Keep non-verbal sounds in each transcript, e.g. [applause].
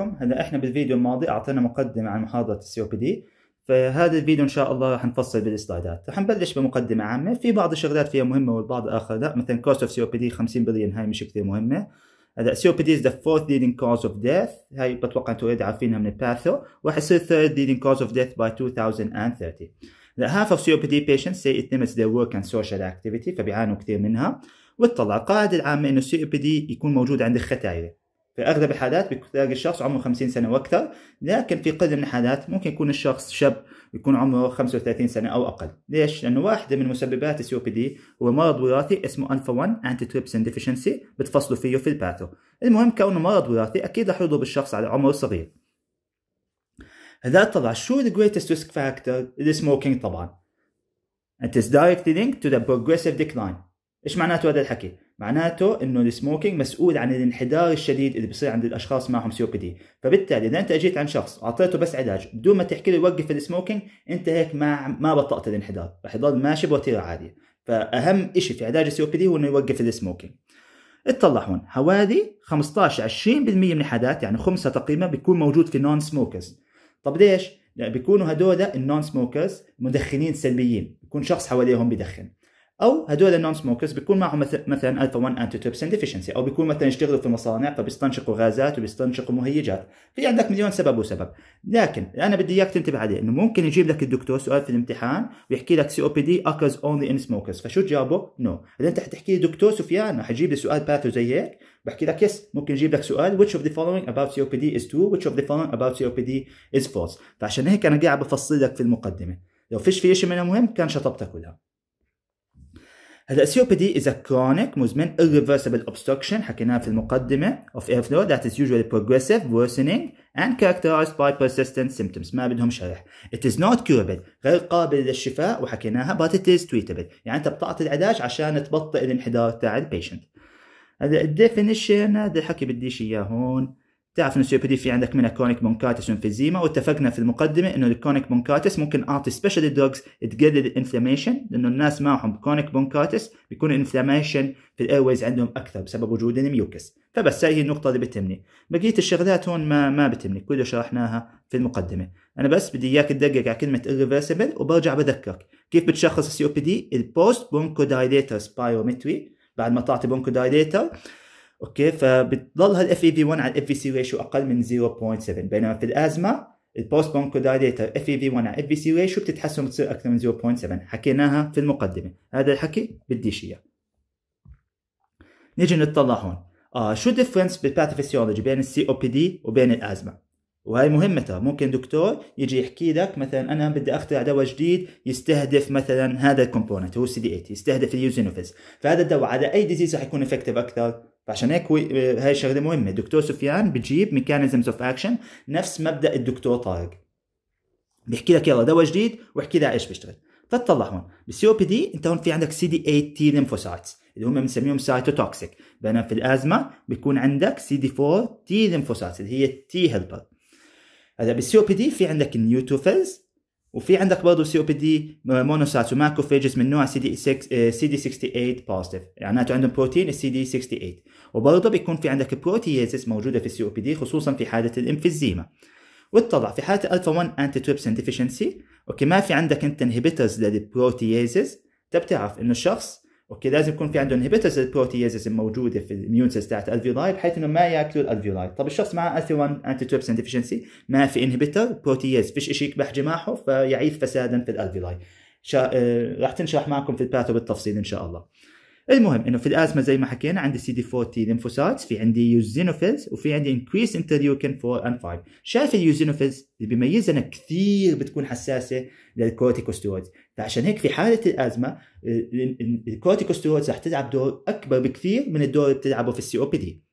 عليكم هلا احنا بالفيديو الماضي اعطينا مقدمه عن محاضره السي او بي دي فهذا الفيديو ان شاء الله نفصل بالسلايدات رح نبلش بمقدمه عامه في بعض الشغلات فيها مهمه والبعض اخر لا مثلا كوست اوف سي او بي دي 50 بليون هاي مش كثير مهمه هلا سي او بي دي از ذا فورث leading كوز اوف ديث هاي بتوقع انتم اوريدي عارفينها من الباثو وراح يصير ثيرد leading كوز اوف ديث باي 2030 هلا هاف اوف سي او بي دي patients say it limits their work and social activity فبيعانوا كثير منها وتطلع القاعده العامه انه السي او بي دي يكون موجود عند الختايره في اغلب الحالات بتلاقي الشخص عمره 50 سنه واكثر لكن في قدر من الحالات ممكن يكون الشخص شاب يكون عمره 35 سنه او اقل ليش لانه واحده من مسببات السي بي دي هو مرض وراثي اسمه الفا 1 انتي تريبسين ديفيشنسي بتفصلوا فيه في الباثو المهم كونه مرض وراثي اكيد راح يضرب الشخص على عمر صغير هذا طبعا شو جريتست ريسك فاكتور السموكينج طبعا It is directly linked to the progressive decline ايش معناته هذا الحكي معناته انه السموكينج مسؤول عن الانحدار الشديد اللي بيصير عند الاشخاص معهم سي دي فبالتالي اذا انت اجيت عن شخص اعطيته بس علاج بدون ما تحكي له وقف السموكينج انت هيك ما ما بطأت الانحدار رح يضل ماشي بوتيره عاليه فاهم شيء في علاج السي دي هو انه يوقف السموكينج اطلع هون حوالي 15 20% من الحالات يعني خمسه تقريبا بيكون موجود في نون سموكرز طب ليش؟ يعني بيكونوا هدول النون سموكرز مدخنين سلبيين بيكون شخص حواليهم بدخن او هدول النون سموكرز بيكون معهم مثلا الفا 1 توبسين ديفيشنسي او بيكون مثلا يشتغلوا في مصانع فبيستنشقوا غازات وبيستنشقوا مهيجات في عندك مليون سبب وسبب لكن انا بدي اياك تنتبه عليه انه ممكن يجيب لك الدكتور سؤال في الامتحان ويحكي لك سي او بي دي اكرز اونلي ان سموكرز فشو تجاوبه؟ نو no. اذا انت حتحكي لي دكتور سفيان حيجيب لي سؤال باثو زي هيك بحكي لك يس ممكن يجيب لك سؤال which of the following about COPD is true which of the following about COPD is false فعشان هيك انا قاعد بفصل لك في المقدمه لو فيش في شيء منها مهم كان شطبتك كلها هلا COPD is a chronic مزمن irreversible obstruction حكيناها في المقدمة of airflow that is usually progressive worsening and characterized by persistent symptoms ما بدهم شرح it is not curable غير قابل للشفاء وحكيناها but it is treatable يعني انت بتعطي العلاج عشان تبطئ الانحدار تاع البيشنت هذا الديفينيشن هذا الحكي بديش اياه هون تعرف انه دي في عندك منها كونيك بونكاتس وانفيزيما واتفقنا في المقدمه انه الكونيك بونكاتس ممكن اعطي سبيشال دوجز تقلل الانفلاميشن لانه الناس معهم كونيك بونكاتس بيكون الانفلاميشن في الايرويز عندهم اكثر بسبب وجود الميوكس فبس هاي هي النقطه اللي بتهمني بقيه الشغلات هون ما ما بتهمني كله شرحناها في المقدمه انا بس بدي اياك تدقق على كلمه ريفرسبل وبرجع بذكرك كيف بتشخص السي او بي دي البوست بونكو دايليتر سبايرومتري بعد ما تعطي بونكو دايليتر اوكي فبتضل هالاف اي في 1 على الاف في سي ريشيو اقل من 0.7 بينما في الازمه البوست بونكودايليتر اف اي في 1 على اف في سي ريشيو بتتحسن بتصير اكثر من 0.7 حكيناها في المقدمه هذا الحكي بديش اياه نيجي نطلع هون آه شو الديفرنس بالباثوفيسيولوجي بين السي او بي دي وبين الازمه وهي مهمتها ممكن دكتور يجي يحكي لك مثلا انا بدي اخترع دواء جديد يستهدف مثلا هذا الكومبوننت هو سي دي 8 يستهدف اليوزينوفيز فهذا الدواء على اي ديزيز رح يكون افكتيف اكثر فعشان هيك آه، هاي شغله مهمه دكتور سفيان بجيب ميكانيزمز اوف اكشن نفس مبدا الدكتور طارق بيحكي لك يلا دواء جديد واحكي لي ايش بيشتغل فتطلع هون بالسي او بي دي انت هون في عندك سي دي 8 تي ليمفوسايتس اللي هم بنسميهم سايتوتوكسيك بينما في الازمه بيكون عندك سي دي 4 تي ليمفوسايتس اللي هي التي هيلبر هذا بالسي او بي دي في عندك النيوتروفيلز وفي عندك برضه سي او بي دي مونوساتوماكو وماكروفيجز من نوع سي دي 6 سي دي 68 بوزيتيف معناته عندهم بروتين السي دي 68 وبرضه بيكون في عندك بروتييز موجوده في السي او بي دي خصوصا في حاله الانفزيما واتطلع في حاله الفا 1 انتي تريبسن ديفيشنسي اوكي ما في عندك انت انهبيترز للبروتيزز انت بتعرف انه الشخص اوكي لازم يكون في عنده انهبيترز البروتيزز الموجوده في الميون سيلز تاعت الالفيولاي بحيث انه ما ياكلوا الالفيولاي طب الشخص معه الفي 1 انتي تريبسين ديفشنسي ما في انهبيتر بروتيز فيش شيء يكبح جماحه فيعيث فسادا في الالفيولاي شا... آه... راح تنشرح معكم في الباثو بالتفصيل ان شاء الله المهم انه في الازمه زي ما حكينا عندي سي دي 4 تي ليمفوسايتس في عندي يوزينوفيلز وفي عندي انكريس انترليوكين 4 اند 5 شايف اليوزينوفيلز اللي بيميزنا كثير بتكون حساسه للكورتيكوستيرويدز فعشان هيك في حاله الازمه الكورتيكوستيرويدز رح تلعب دور اكبر بكثير من الدور اللي بتلعبه في السي او بي دي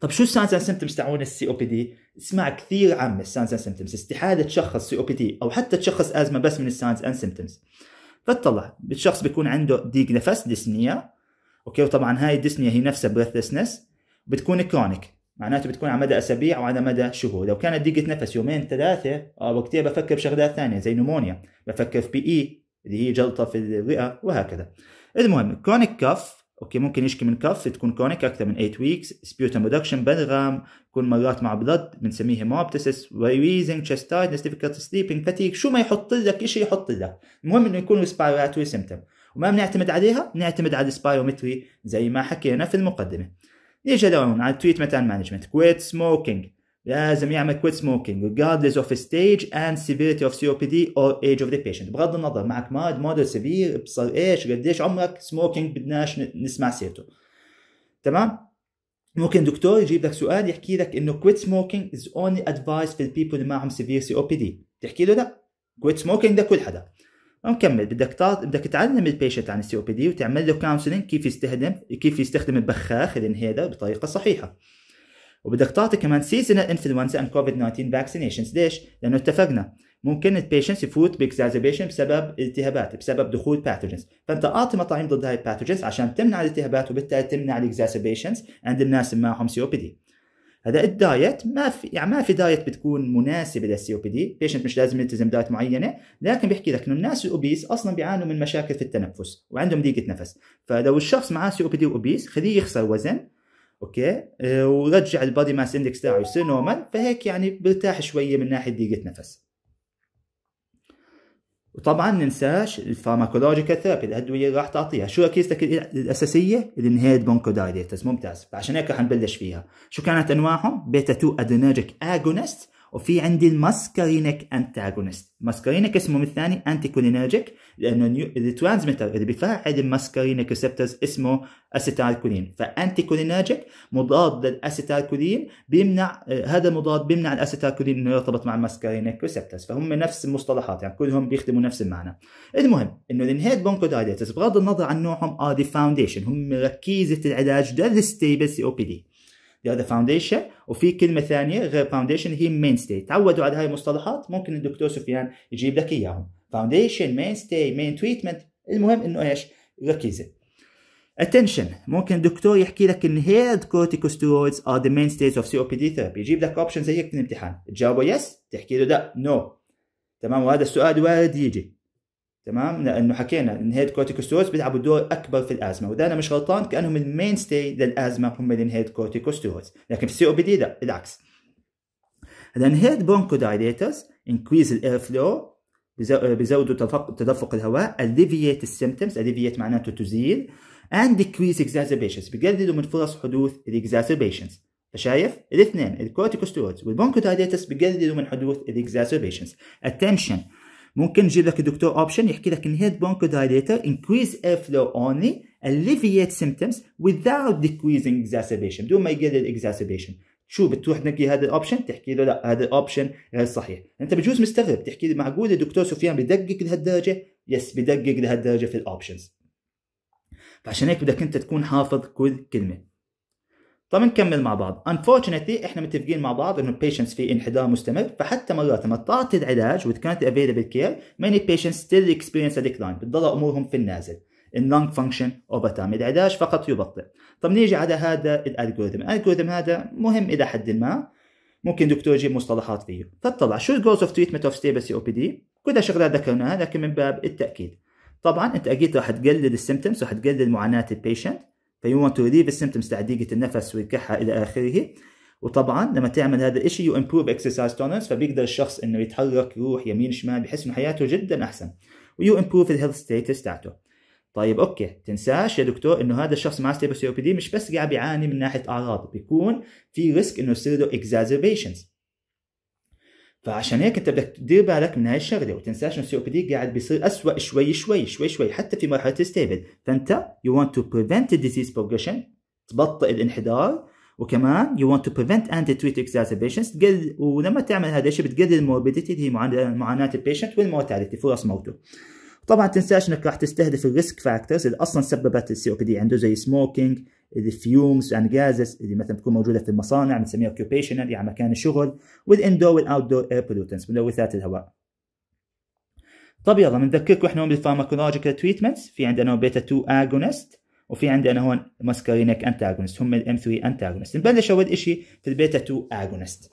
طب شو الساينز اند سيمتمز تاعون السي او بي دي؟ اسمع كثير عامه الساينز اند سيمتمز استحاله تشخص سي او بي دي او حتى تشخص ازمه بس من الساينز اند سيمتمز بتطلع الشخص بيكون عنده ضيق نفس ديسنيا اوكي وطبعا هاي الديسنيا هي نفسها بريثلسنس بتكون كرونيك معناته بتكون على مدى اسابيع او على مدى شهور لو كانت ضيقه نفس يومين ثلاثه اه وقتها بفكر بشغلات ثانيه زي نمونيا بفكر في بي اي e، اللي هي جلطه في الرئه وهكذا المهم كرونيك كاف اوكي ممكن يشكي من كف تكون كونيك اكثر من 8 ويكس سبيوتم ريدكشن بلغم يكون مرات مع بلد بنسميه هيموبتسس ويزنج تشست تايدنس ديفيكولت سليبنج فاتيك شو ما يحط لك شيء يحط لك المهم انه يكون ريسبيراتوري سيمتم وما بنعتمد عليها بنعتمد على السبايرومتري زي ما حكينا في المقدمه نيجي لون على التريتمنت اند مانجمنت كويت سموكينج لازم يعمل كويت سموكينج regardless of stage and severity of COPD or age of the patient بغض النظر معك مرض مودر سيفير ابصر ايش قديش عمرك سموكينج بدناش نسمع سيرته تمام ممكن دكتور يجيب لك سؤال يحكي لك انه كويت سموكينج از اونلي ادفايس في البيبل اللي معهم سيفير سي او بي دي تحكي له لا كويت سموكينج ده كل حدا مكمل بدك تعرف بدك تعلم البيشنت عن السي او بي دي وتعمل له كونسلنج كيف يستخدم كيف يستخدم البخاخ الانهيلر بطريقه صحيحه وبدك تعطي كمان سيزونال انفلونزا اند كوفيد 19 فاكسينيشنز ليش؟ لانه اتفقنا ممكن البيشنس يفوت باكزازيبيشن بسبب التهابات بسبب دخول باثوجنز فانت اعطي مطاعيم ضد هاي الباثوجنز عشان تمنع الالتهابات وبالتالي تمنع الاكزازيبيشنز عند الناس اللي معهم سي او بي دي هذا الدايت ما في يعني ما في دايت بتكون مناسبه للسي او بي دي بيشنت مش لازم يلتزم دايت معينه لكن بيحكي لك انه الناس الاوبيس اصلا بيعانوا من مشاكل في التنفس وعندهم ضيقه نفس فلو الشخص معاه سي او بي دي اوبيس خليه يخسر وزن اوكي آه، ورجع البادي ماس اندكس تاعه يصير نورمال فهيك يعني برتاح شويه من ناحيه ضيقه نفس وطبعا ننساش الفارماكولوجيكال ثيرابي الادويه اللي راح تعطيها شو ركيزتك الاساسيه الانهيد بونكودايليترز ممتاز فعشان هيك راح نبلش فيها شو كانت انواعهم بيتا 2 ادرينرجيك اجونست وفي عندي الماسكارينك انتاغونست ماسكارينك اسمه الثاني انتي كولينرجيك لانه الترانسميتر اللي بيفعل الماسكارينك ريسبتورز اسمه اسيتالكولين فانتي كولينرجيك مضاد للاسيتالكولين بيمنع هذا المضاد بيمنع الاسيتالكولين انه يرتبط مع الماسكارينك ريسبتورز فهم نفس المصطلحات يعني كلهم بيخدموا نفس المعنى المهم انه الانهيد بونكودايتس بغض النظر عن نوعهم ار دي فاونديشن هم ركيزه العلاج للستيبل سي او بي دي they are the foundation وفي كلمه ثانيه غير foundation هي main stay تعودوا على هاي المصطلحات ممكن الدكتور سفيان يجيب لك اياهم foundation main stay main treatment المهم انه ايش ركيزه attention ممكن الدكتور يحكي لك ان inhaled corticosteroids are the او of COPD therapy يجيب لك اوبشن زي هيك بالامتحان تجاوبه يس تحكي له لا نو no. تمام وهذا السؤال وارد يجي تمام لانه حكينا الانهيد كورتيكوستيرويدز بيلعبوا دور اكبر في الازمه واذا انا مش غلطان كانهم المين ستي للازمه هم الانهيد كورتيكوستيرويدز لكن في السي او بي دي لا بالعكس الانهيد برونكودايليترز انكريز الاير فلو بيزودوا تدفق, الهواء alleviate السيمتومز alleviate معناته تزيل and decrease exacerbations بيقللوا من فرص حدوث الاكزاسبيشنز شايف الاثنين الكورتيكوستيرويدز والبونكودايليتس بيقللوا من حدوث الاكزاسبيشنز attention ممكن يجيب لك دكتور اوبشن يحكي لك دايليتر انكريز increase فلو only alleviate symptoms without decreasing exacerbation بدون ما يقلل الاكزاسبيشن شو بتروح تنقي هذا الاوبشن تحكي له لا هذا الاوبشن غير صحيح انت بجوز مستغرب تحكي لي معقول الدكتور سفيان بدقق لهالدرجه يس بدقق لهالدرجه في الاوبشنز فعشان هيك بدك انت تكون حافظ كل كلمه طب نكمل مع بعض unfortunately احنا متفقين مع بعض انه patients في انحدار مستمر فحتى مرات لما تعطي العلاج with كانت available care many patients still experience a decline بتضل امورهم في النازل اللونج فانكشن اوفر تايم العلاج فقط يبطئ طب نيجي على هذا الالجوريثم الالجوريثم هذا مهم الى حد ما ممكن دكتور يجيب مصطلحات فيه فطلع شو الجولز اوف تريتمنت اوف ستيبل سي او بي دي كلها شغلات ذكرناها لكن من باب التاكيد طبعا انت اكيد راح تقلل السيمتومز وراح تقلل معاناه البيشنت فيو ونت تو ريليف السيمتومز تاع ضيقه النفس والكحه الى اخره وطبعا لما تعمل هذا الشيء يو امبروف اكسرسايز تونس فبيقدر الشخص انه يتحرك يروح يمين شمال بحس انه حياته جدا احسن ويو امبروف الهيلث ستيتس تاعته طيب اوكي تنساش يا دكتور انه هذا الشخص مع ستيبل سي بي دي مش بس قاعد بيعاني من ناحيه اعراض بيكون في ريسك انه يصير له اكزازربيشنز فعشان هيك انت بدك تدير بالك من هاي الشغله وتنساش انه دي قاعد بيصير اسوء شوي شوي شوي شوي حتى في مرحله الستيبل فانت يو want تو بريفنت الديزيز بروجريشن تبطئ الانحدار وكمان يو want تو بريفنت اند treat اكزاسبيشنز تقل ولما تعمل هذا الشيء بتقلل الموربيديتي اللي هي معاناه البيشنت والمورتاليتي فرص موته طبعا تنساش انك راح تستهدف الريسك فاكتورز اللي اصلا سببت السي او بي دي عنده زي سموكينج الفيومز اند جازز اللي مثلا بتكون موجوده في المصانع بنسميها اوكيوبيشنال يعني مكان الشغل والاندور والاوت دور اير بولوتنس ملوثات الهواء طب يلا بنذكركم احنا هون بالفارماكولوجيكال تريتمنتس في عندنا هون بيتا 2 اجونست وفي عندنا هون ماسكارينيك انتاجونست هم الام 3 انتاجونست نبلش اول شيء في البيتا 2 اجونست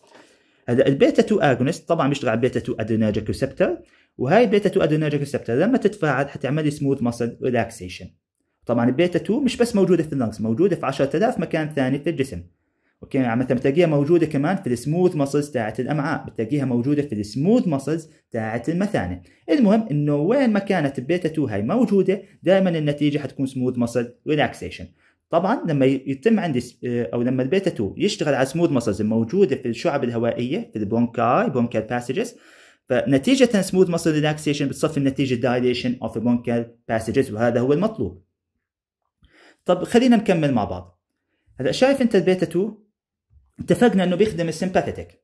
هذا البيتا 2 اجونست طبعا بيشتغل على البيتا 2 ادرينرجيك ريسبتر وهاي بيتا 2 ادرينرجيك ريسبتر لما تتفاعل حتعمل لي سموث ماسل ريلاكسيشن طبعا البيتا 2 مش بس موجوده في اللنكس موجوده في 10000 مكان ثاني في الجسم اوكي يعني مثلا بتلاقيها موجوده كمان في السموث ماسلز تاعت الامعاء بتلاقيها موجوده في السموث ماسلز تاعت المثانه المهم انه وين ما كانت البيتا 2 هاي موجوده دائما النتيجه حتكون سموث ماسل ريلاكسيشن طبعا لما يتم عندي آه، او لما البيتا 2 يشتغل على سموث ماسلز الموجوده في الشعب الهوائيه في البونكاي بونكال باسجز فنتيجة smooth muscle relaxation بتصفي النتيجة dilation of bronchial passages وهذا هو المطلوب طب خلينا نكمل مع بعض هلا شايف انت البيتا 2 اتفقنا انه بيخدم السمباثيتك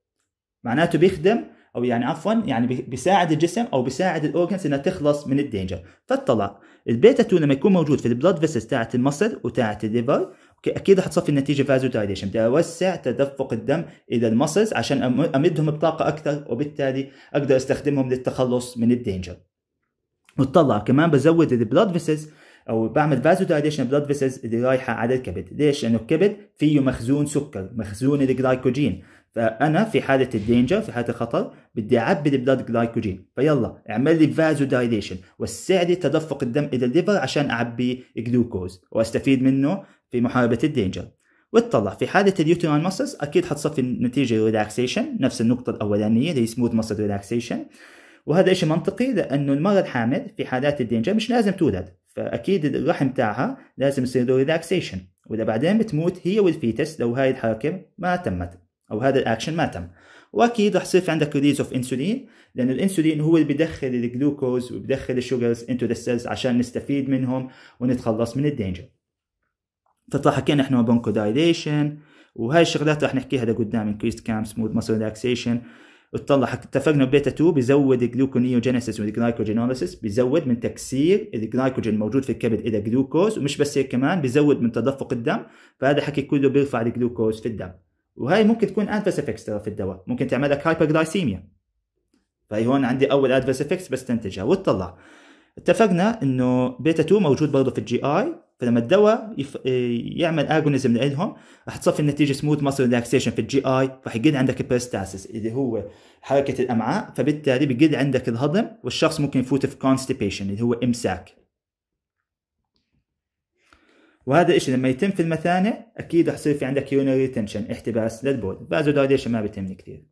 معناته بيخدم او يعني عفوا يعني بيساعد الجسم او بيساعد الاورجنز انها تخلص من الدينجر فاطلع البيتا 2 لما يكون موجود في البلاد فيسز تاعت المصل وتاعت الليفر اكيد حتصفي النتيجه دايليشن بدي اوسع تدفق الدم الى المسلز عشان امدهم بطاقه اكثر وبالتالي اقدر استخدمهم للتخلص من الدينجر وتطلع كمان بزود البلاد فيسز او بعمل دايليشن بلاد فيسز اللي رايحه على الكبد ليش لانه الكبد فيه مخزون سكر مخزون الجلايكوجين فانا في حاله الدينجر في حاله الخطر بدي اعبي البلاد جلايكوجين فيلا اعمل لي دايليشن وسع لي تدفق الدم الى الليفر عشان اعبي جلوكوز واستفيد منه في محاربة الدينجر واتطلع في حالة اليوتيرال ماسلز أكيد حتصفي النتيجة ريلاكسيشن نفس النقطة الأولانية اللي هي سموث ماسل ريلاكسيشن وهذا إشي منطقي لأنه المرأة الحامل في حالات الدينجر مش لازم تولد فأكيد الرحم تاعها لازم يصير له ريلاكسيشن وإذا بعدين بتموت هي والفيتس لو هاي الحركة ما تمت أو هذا الأكشن ما تم واكيد رح يصير في عندك ريليز اوف انسولين لان الانسولين هو اللي بيدخل الجلوكوز وبيدخل الشوجرز انتو ذا سيلز عشان نستفيد منهم ونتخلص من الدينجر تطلع حكينا احنا بونكو دايليشن وهاي الشغلات راح نحكيها لقدام انكريست كام سموث ماسل ريلاكسيشن وتطلع اتفقنا بيتا 2 بيزود جلوكونيوجينيسيس والجلايكوجينوليسيس بيزود من تكسير الجلايكوجين الموجود في الكبد الى جلوكوز ومش بس هيك كمان بيزود من تدفق الدم فهذا الحكي كله بيرفع الجلوكوز في الدم وهي ممكن تكون ادفرس افكتس ترى في الدواء ممكن تعمل لك جلايسيميا فهي هون عندي اول ادفرس افكتس بستنتجها وتطلع اتفقنا انه بيتا 2 موجود برضه في الجي اي فلما الدواء يف... آه، يعمل اجونيزم لهم راح تصفي النتيجه سموث ماسل ريلاكسيشن في الجي اي راح يقل عندك البيرستاسيس اللي هو حركه الامعاء فبالتالي بيقل عندك الهضم والشخص ممكن يفوت في كونستيبيشن اللي هو امساك وهذا الشيء لما يتم في المثانه اكيد راح يصير في عندك يونر ريتنشن احتباس للبول بازو دايليشن ما بيتم كثير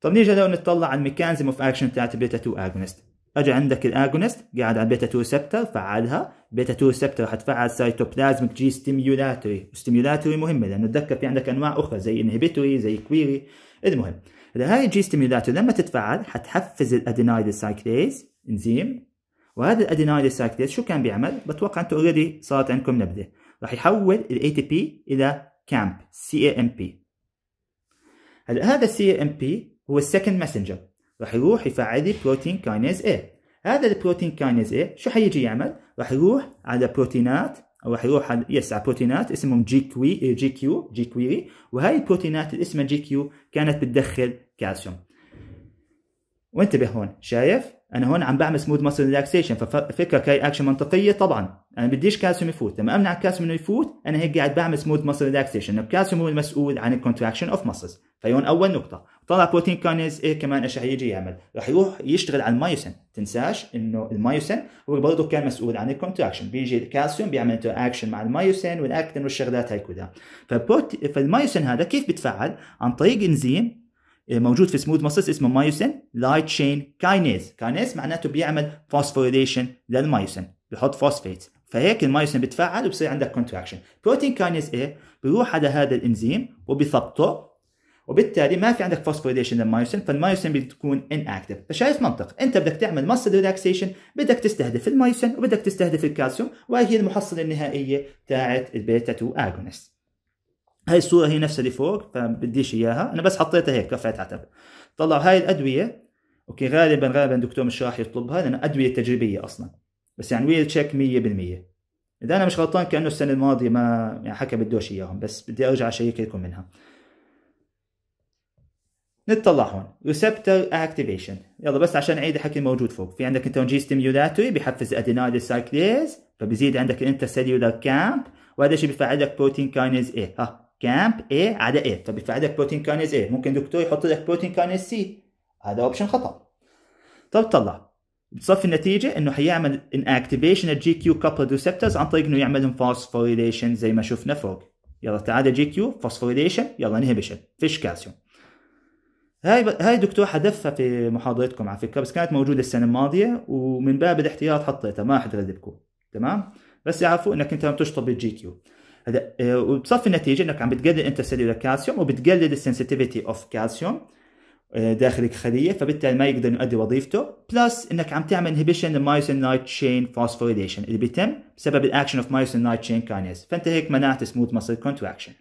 طب نيجي لو نتطلع على الميكانزم اوف اكشن تاعت البيتا 2 اجونست اجى عندك الاجونست قاعد على بيتا 2 ريسبتر فعلها بيتا 2 ريسبتر حتفعل سايتوبلازمك جي ستيميولاتوري وستيميولاتوري مهمه لانه تذكر في عندك انواع اخرى زي انهبيتوري زي كويري المهم هاي الجي ستيميولاتوري لما تتفعل حتحفز الادينايد سايكليز انزيم وهذا الادينايد سايكليز شو كان بيعمل؟ بتوقع انتم اوريدي صارت عندكم نبذه راح يحول الاي تي بي الى كامب سي اي ام بي هلا هذا السي اي ام بي هو السكند ماسنجر راح يروح يفعل لي بروتين كاينيز A هذا البروتين كاينيز A شو حيجي يعمل راح يروح على بروتينات او راح يروح على يس على بروتينات اسمهم جي كوي جي كيو جي كويري وهاي البروتينات اللي اسمها جي كيو كانت بتدخل كالسيوم وانتبه هون شايف انا هون عم بعمل سموث ماسل ريلاكسيشن ففكره كاي اكشن منطقيه طبعا انا بديش كالسيوم يفوت لما امنع الكالسيوم انه يفوت انا هيك قاعد بعمل سموث ماسل ريلاكسيشن الكالسيوم هو المسؤول عن الكونتراكشن اوف ماسلز فهون اول نقطه طلع بروتين كانيز ايه كمان ايش رح يجي يعمل رح يروح يشتغل على المايوسين تنساش انه المايوسين هو برضه كان مسؤول عن الكونتراكشن بيجي الكالسيوم بيعمل انتر اكشن مع المايوسين والاكتين والشغلات هاي كلها فالمايوسين هذا كيف بتفعل عن طريق انزيم آه، موجود في سموث مسلس اسمه مايوسين لايت تشين كاينيز كاينيز معناته بيعمل فوسفوريليشن للمايوسين بيحط فوسفيت فهيك المايوسين بتفعل وبصير عندك كونتراكشن بروتين كاينيز ايه بيروح على هذا الانزيم وبيثبطه وبالتالي ما في عندك فوسفوريليشن للمايوسين فالمايوسين بتكون ان اكتف فشايف منطق انت بدك تعمل مسل ريلاكسيشن بدك تستهدف المايوسين وبدك تستهدف الكالسيوم وهي المحصله النهائيه تاعت البيتا 2 اجونست هاي الصوره هي نفسها اللي فوق فبديش اياها انا بس حطيتها هيك رفعتها على طلع هاي الادويه اوكي غالبا غالبا دكتور مش راح يطلبها لان ادويه تجريبيه اصلا بس يعني ويل تشيك 100% اذا انا مش غلطان كانه السنه الماضيه ما يعني حكى بدوش اياهم بس بدي ارجع اشيك لكم منها نطلع هون ريسبتر اكتيفيشن يلا بس عشان اعيد الحكي الموجود فوق في عندك جي ستيميولاتوري بحفز ادينايد سايكليز فبزيد عندك الانتر سيلولار كامب وهذا الشيء بيفعل لك بروتين كاينز ايه ها كامب اي عدا اي طب في عندك بروتين كانيز اي ممكن دكتور يحط لك بروتين كانيز سي هذا اوبشن خطا طب طلع بتصفي النتيجه انه حيعمل ان اكتيفيشن الجي كيو كابل ريسبتورز عن طريق انه يعملهم فوسفوريليشن زي ما شفنا فوق يلا تعال جي كيو فوسفوريليشن يلا انهبيشن فيش كالسيوم هاي ب... هاي دكتور حذفها في محاضرتكم على فكره بس كانت موجوده السنه الماضيه ومن باب الاحتياط حطيتها ما راح تمام بس يعرفوا انك انت عم تشطب الجي كيو هذا آه، وبتصفي النتيجه انك عم بتقلل سيلولار كالسيوم وبتقلل السنسيتيفيتي اوف كالسيوم داخل الخليه فبالتالي ما يقدر يؤدي وظيفته بلس انك عم تعمل انهبيشن للمايوسين نايت تشين فوسفوريليشن اللي بيتم بسبب الاكشن اوف مايوسين نايت تشين كاينيز فانت هيك منعت سموث ماسل كونتراكشن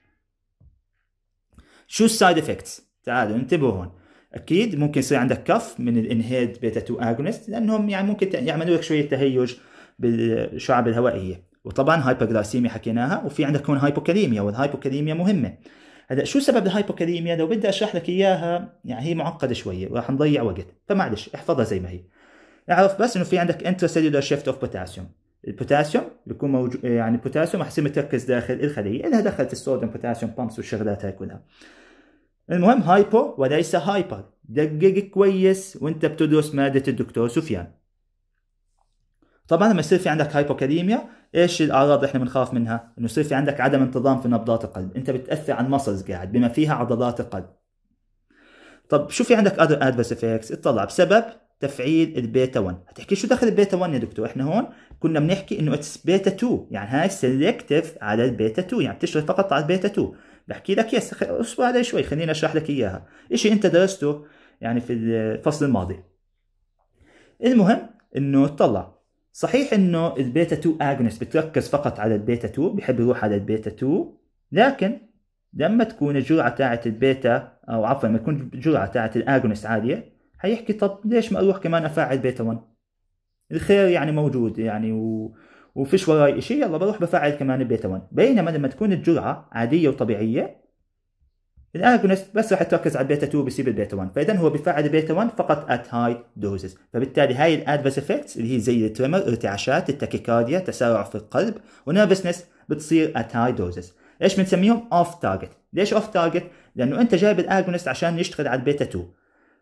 شو السايد افكتس تعالوا انتبهوا هون اكيد ممكن يصير عندك كف من الانهيد بيتا 2 اجونست لانهم يعني ممكن يعملوا لك شويه تهيج بالشعب الهوائيه وطبعا هايبرغلايسيميا حكيناها وفي عندك هون هايبوكاليميا والهايبوكاليميا مهمه هلا شو سبب الهايبوكاليميا لو بدي اشرح لك اياها يعني هي معقده شويه وراح نضيع وقت فمعلش احفظها زي ما هي اعرف بس انه في عندك سيلولار شيفت اوف بوتاسيوم البوتاسيوم بيكون موجود يعني البوتاسيوم احسن متركز داخل الخليه لها دخل في الصوديوم بوتاسيوم بامبس والشغلات هاي كلها المهم هايبو وليس هايبر دقق كويس وانت بتدرس ماده الدكتور سفيان طبعا لما يصير في عندك هايبوكاليميا ايش الاعراض احنا بنخاف منها؟ انه يصير في عندك عدم انتظام في نبضات القلب، انت بتاثر على المسلز قاعد بما فيها عضلات القلب. طب شو في عندك اذر ادفرس افكتس؟ اطلع بسبب تفعيل البيتا 1 هتحكي شو دخل البيتا 1 يا دكتور احنا هون كنا بنحكي انه اتس بيتا 2 يعني هاي سيلكتيف على البيتا 2 يعني بتشتغل فقط على البيتا 2 بحكي لك يس اصبر علي شوي خليني اشرح لك اياها شيء انت درسته يعني في الفصل الماضي المهم انه اطلع صحيح انه البيتا 2 اجنس بتركز فقط على البيتا 2 بحب يروح على البيتا 2 لكن لما تكون الجرعه تاعت البيتا او عفوا لما تكون الجرعه تاعت الاجنس عاليه حيحكي طب ليش ما اروح كمان افعل بيتا 1 الخير يعني موجود يعني و... وفيش وراي شيء يلا بروح بفعل كمان البيتا 1 بينما لما تكون الجرعه عاديه وطبيعيه الاجونست بس راح تركز على البيتا 2 بيسيب البيتا 1 فاذا هو بيفعل البيتا 1 فقط ات هاي دوزز فبالتالي هاي الادفرس افكتس اللي هي زي التريمر ارتعاشات التاكيكارديا تسارع في القلب ونيرفسنس بتصير ات هاي دوزز ايش بنسميهم اوف تارجت ليش اوف تارجت لانه انت جايب الاجونست عشان يشتغل على البيتا 2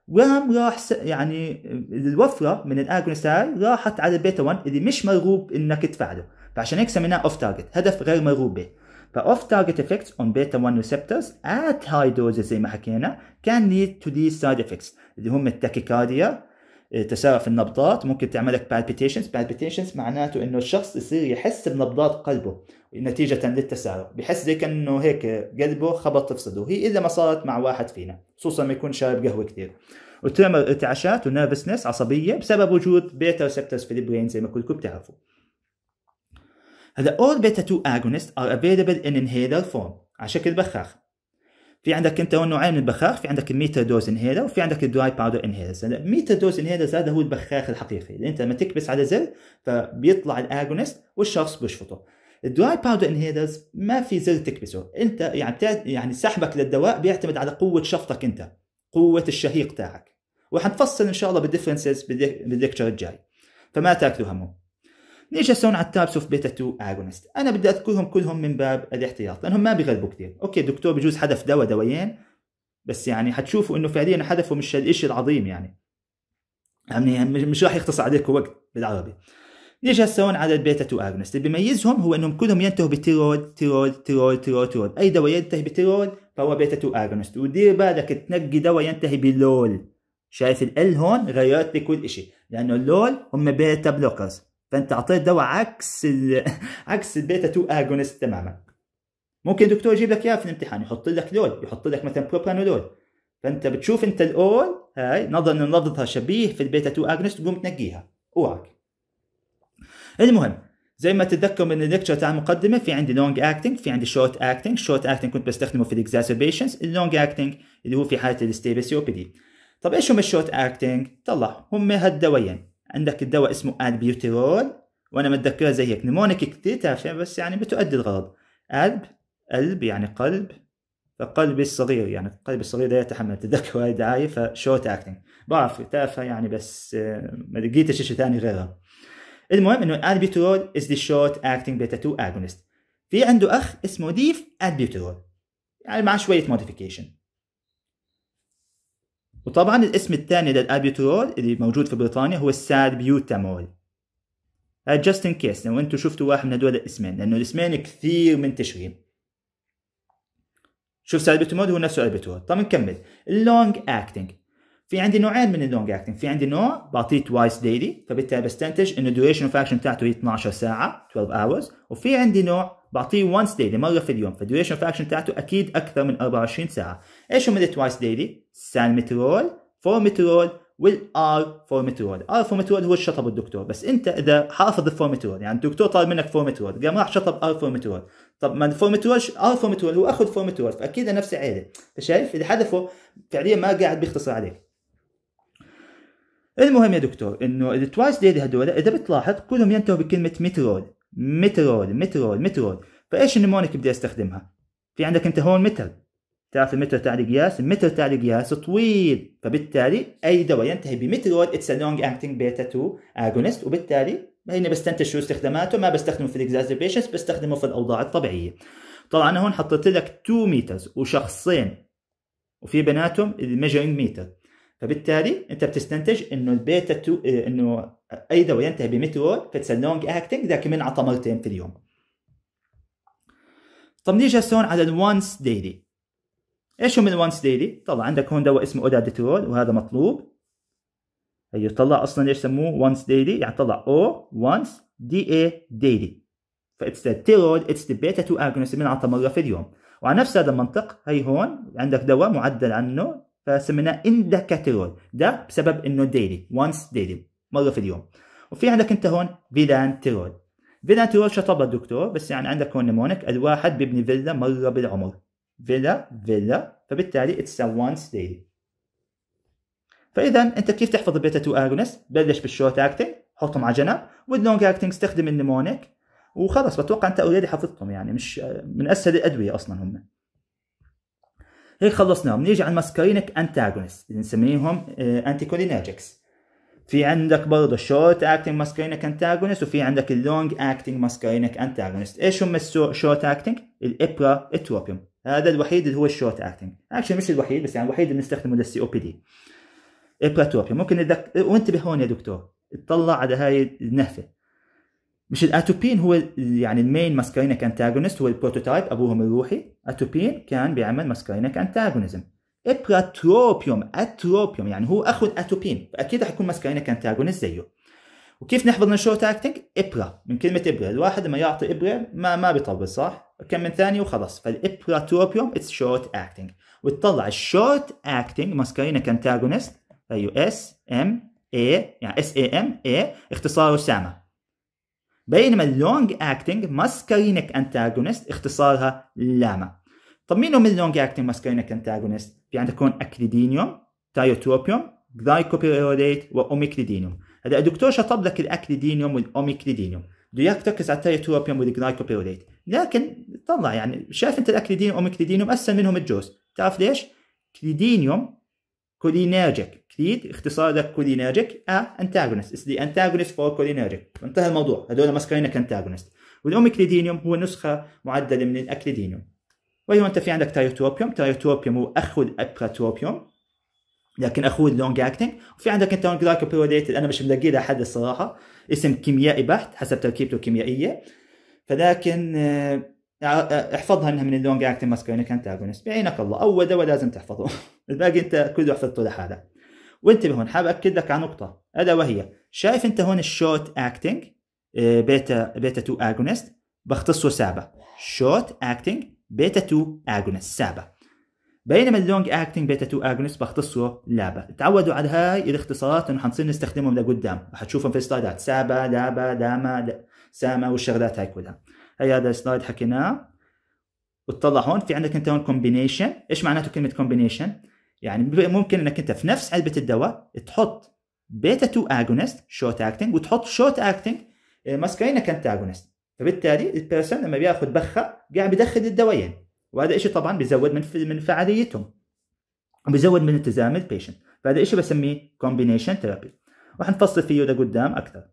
وهم راح س... يعني الوفره من الاجونست هاي راحت على البيتا 1 اللي مش مرغوب انك تفعله فعشان هيك سميناه اوف تارجت هدف غير مرغوب به فاوف تارجت افكتس اون بيتا 1 ريسبتورز ات هاي دوزز زي ما حكينا كان ليد تو ذيز سايد افكتس اللي هم التاكيكارديا إيه، تسارع في النبضات ممكن تعمل لك بالبيتيشنز بالبيتيشنز معناته انه الشخص يصير يحس بنبضات قلبه نتيجة للتسارع بحس زي كأنه هيك قلبه خبط في صدره هي إلا ما صارت مع واحد فينا خصوصا ما يكون شارب قهوة كثير وتعمل ارتعاشات ونيرفسنس عصبية بسبب وجود بيتا ريسبتورز في البرين زي ما كلكم بتعرفوا هذا all beta 2 agonists are available in inhaler form على شكل بخاخ في عندك انت نوعين من البخاخ في عندك الميتر دوز انهيلر وفي عندك الدراي باودر انهيلرز الميتر دوز انهيلرز هذا هو البخاخ الحقيقي اللي انت لما تكبس على زر فبيطلع الاجونست والشخص بيشفطه الدراي باودر انهيلرز ما في زر تكبسه انت يعني يعني سحبك للدواء بيعتمد على قوه شفطك انت قوه الشهيق تاعك وحنفصل ان شاء الله بالديفرنسز بالليكتشر الجاي فما تاكلوا همه ليش يسوون على التابس اوف بيتا 2 اجونست؟ انا بدي اذكرهم كلهم من باب الاحتياط لانهم ما بيغلبوا كثير، اوكي دكتور بجوز حذف دواء دوايين بس يعني حتشوفوا انه فعليا حذفه مش الشيء العظيم يعني يعني مش راح يختصر عليكم وقت بالعربي ليش هون على البيتا 2 اجونست؟ اللي بيميزهم هو انهم كلهم ينتهوا بتيرول تيرول تيرول تيرول تيرول، اي دواء ينتهي بتيرول فهو بيتا 2 اجونست، ودير بالك تنقي دواء ينتهي بلول شايف ال هون غيرت لي كل شيء لانه اللول هم بيتا بلوكرز فانت اعطيت دواء عكس [laughs] عكس البيتا 2 اجونست تماما ممكن دكتور يجيب لك اياه في الامتحان يحط لك دول يحط لك مثلا بروبانولول فانت بتشوف انت الاول هاي نظرا ان نبضها شبيه في البيتا 2 اغونست تقوم تنقيها اوعك المهم زي ما تتذكر من الليكتشر تاع المقدمه في عندي لونج اكتنج في عندي شورت اكتنج شورت اكتنج كنت بستخدمه في الاكزاسبيشنز اللونج اكتنج اللي هو في حاله الستيبل سي او بي دي طب ايش هم الشورت اكتنج طلع هم هالدويين عندك الدواء اسمه البيوتيرول وانا متذكرها زي هيك نيمونيك كثير تافهه بس يعني بتؤدي الغرض قلب قلب يعني قلب فقلبي الصغير يعني قلبي الصغير لا يتحمل تتذكروا هاي الدعايه فشورت اكتنج بعرف تافهه يعني بس ما آه، لقيتش شيء ثاني غيرها المهم انه البيوتيرول از ذا شورت اكتنج بيتا 2 اجونست في عنده اخ اسمه ديف البيوتيرول يعني مع شويه موديفيكيشن وطبعا الاسم الثاني للأبيترول اللي موجود في بريطانيا هو الساربيوتامول جاست uh, ان كيس لو انتم شفتوا واحد من هدول الاسمين لانه الاسمين كثير منتشرين شوف ساربيتامول هو نفسه البيترول طب نكمل اللونج اكتنج في عندي نوعين من اللونج اكتنج في عندي نوع بعطيه توايس ديلي فبالتالي بستنتج انه الديوريشن اوف اكشن بتاعته هي 12 ساعه 12 اورز وفي عندي نوع بعطيه وانس ديلي مره في اليوم فالديوريشن اوف اكشن بتاعته اكيد اكثر من 24 ساعه ايش هم التوايس ديلي سالمترول فورمترول والار فورمترول ار فورمترول هو الشطب الدكتور بس انت اذا حافظ الفورمترول يعني الدكتور طالب منك فورمترول قام راح شطب ار فورمترول طب ما الفورمترول ار فورمترول هو اخذ فورمترول فاكيد نفس عيله فشايف اذا حذفه فعليا ما قاعد بيختصر عليك المهم يا دكتور انه التوايس ديلي هذول اذا بتلاحظ كلهم ينتهوا بكلمه مترول مترول مترول مترول فايش النمونيك بدي استخدمها؟ في عندك انت هون متر تعرف المتر تاع القياس؟ المتر تاع القياس طويل فبالتالي اي دواء ينتهي بمترول اتس لونج اكتنج بيتا 2 اجونست وبالتالي هنا بستنتج شو استخداماته ما بستخدمه في الاكزازيبيشنز بستخدمه في الاوضاع الطبيعيه طبعا انا هون حطيت لك 2 مترز وشخصين وفي بيناتهم الميجرنج ميتر فبالتالي انت بتستنتج انه البيتا 2 اه، انه اي دواء ينتهي بميتول فاتس لونج اكتنج ذاك عطى مرتين في اليوم طب نيجي هسه على الوانس ديلي ايش هم الوانس ديلي؟ طلع عندك هون دواء اسمه اوداديتول وهذا مطلوب هي طلع اصلا ليش سموه وانس ديلي يعني طلع او وانس دي اي ديلي فاتس ذا تيرول اتس ذا بيتا 2 اجونست بنعطى مره في اليوم وعلى نفس هذا المنطق هي هون عندك دواء معدل عنه فسميناه اندكاتيرول ده بسبب انه ديلي وانس ديلي مره في اليوم وفي عندك انت هون فيلان تيرول شطبها الدكتور بس يعني عندك هون نمونك الواحد بيبني فيلا مره بالعمر فيلا فيلا فبالتالي اتس وانس ديلي فاذا انت كيف تحفظ البيتا 2 اغونست بلش بالشورت اكتنج حطهم على جنب واللونج اكتنج استخدم النمونك وخلص بتوقع انت اوريدي حفظتهم يعني مش من اسهل الادويه اصلا هم هيك خلصناهم نيجي على الماسكارينك انتاجونست اللي نسميهم انتيكولينرجكس آه، في عندك برضه شورت اكتنج ماسكارينك انتاجونست وفي عندك اللونج اكتنج ماسكارينك انتاجونست ايش هم الشورت اكتنج الابرا اتروبيوم هذا الوحيد اللي هو الشورت اكتنج اكشن مش الوحيد بس يعني الوحيد اللي بنستخدمه للسي او بي دي ابرا اتروبيوم ممكن ندك... وانتبه هون يا دكتور اطلع على هاي النهفه مش الاتوبين هو يعني المين ماسكارينك انتاجونست هو البروتوتايب ابوهم الروحي اتوبين كان بيعمل ماسكارينيك انتاجونيزم ابراتروبيوم اتروبيوم يعني هو اخو الاتوبين فاكيد حيكون ماسكارينيك انتاجونيست زيه وكيف نحفظ الشورت اكتنج؟ ابره من كلمه ابره الواحد لما يعطي ابره ما ما بيطول صح كم من ثانيه وخلص فالابراتروبيوم اتس شورت اكتنج وتطلع الشورت اكتنج ماسكارينيك انتاجونيست فيو اس ام اي يعني اس اي ام اي اختصاره سامه بينما اللونج اكتنج ماسكارينك انتاجونست اختصارها لاما طب مين هم اللونج اكتنج ماسكارينك انتاجونست في عندك هون اكليدينيوم تايوتروبيوم جلايكوبيروليت واوميكليدينيوم هذا الدكتور شطب لك الاكليدينيوم والاوميكليدينيوم بده ياك تركز على التايوتروبيوم والجلايكوبيروليت لكن طلع يعني شايف انت الاكليدينيوم والاوميكليدينيوم اسهل منهم الجوز تعرف ليش؟ كليدينيوم كولينيرجيك feed اختصار للكولينرجيك انتاجونست اس دي انتاجونست فور كولينرجيك انتهى الموضوع هذول ماسكرينك انتاجونست والاوميكليدينيوم هو نسخه معدله من الاكليدينيوم وهي انت في عندك تايوتروبيوم تايوتروبيوم هو اخو الابراتروبيوم لكن اخوه اللونج اكتنج وفي عندك انت جلايكوبيروليتد انا مش ملاقي لها حد الصراحه اسم كيميائي بحت حسب تركيبته الكيميائيه فلكن آه، آه، آه، احفظها انها من اللونج اكتنج ماسكرينيك انتاجونست بعينك الله اول دواء لازم تحفظه [laughs] الباقي انت كله حفظته لحالك وانتبه هون حابب اكد لك على نقطه الا وهي شايف انت هون الشوت اكتنج بيتا بيتا 2 اجونست بختصه سابا شوت اكتنج بيتا 2 اجونست سابا بينما اللونج اكتنج بيتا 2 اجونست بختصه لابا تعودوا على هاي الاختصارات انه حنصير نستخدمهم لقدام تشوفهم في السلايدات سابا لابا لاما ساما والشغلات هاي كلها هي هذا السلايد حكيناه وتطلع هون في عندك انت هون كومبينيشن ايش معناته كلمه كومبينيشن يعني ممكن انك انت في نفس علبه الدواء تحط بيتا 2 اجونست شورت اكتنج وتحط شورت اكتنج ماسكاينك انتاجونست فبالتالي البيرسون لما بياخذ بخه قاعد بيدخل الدوايين وهذا الشيء طبعا بيزود من من فعاليتهم وبيزود من التزام البيشنت فهذا الشيء بسميه كومبينيشن ثيرابي راح نفصل فيه لقدام اكثر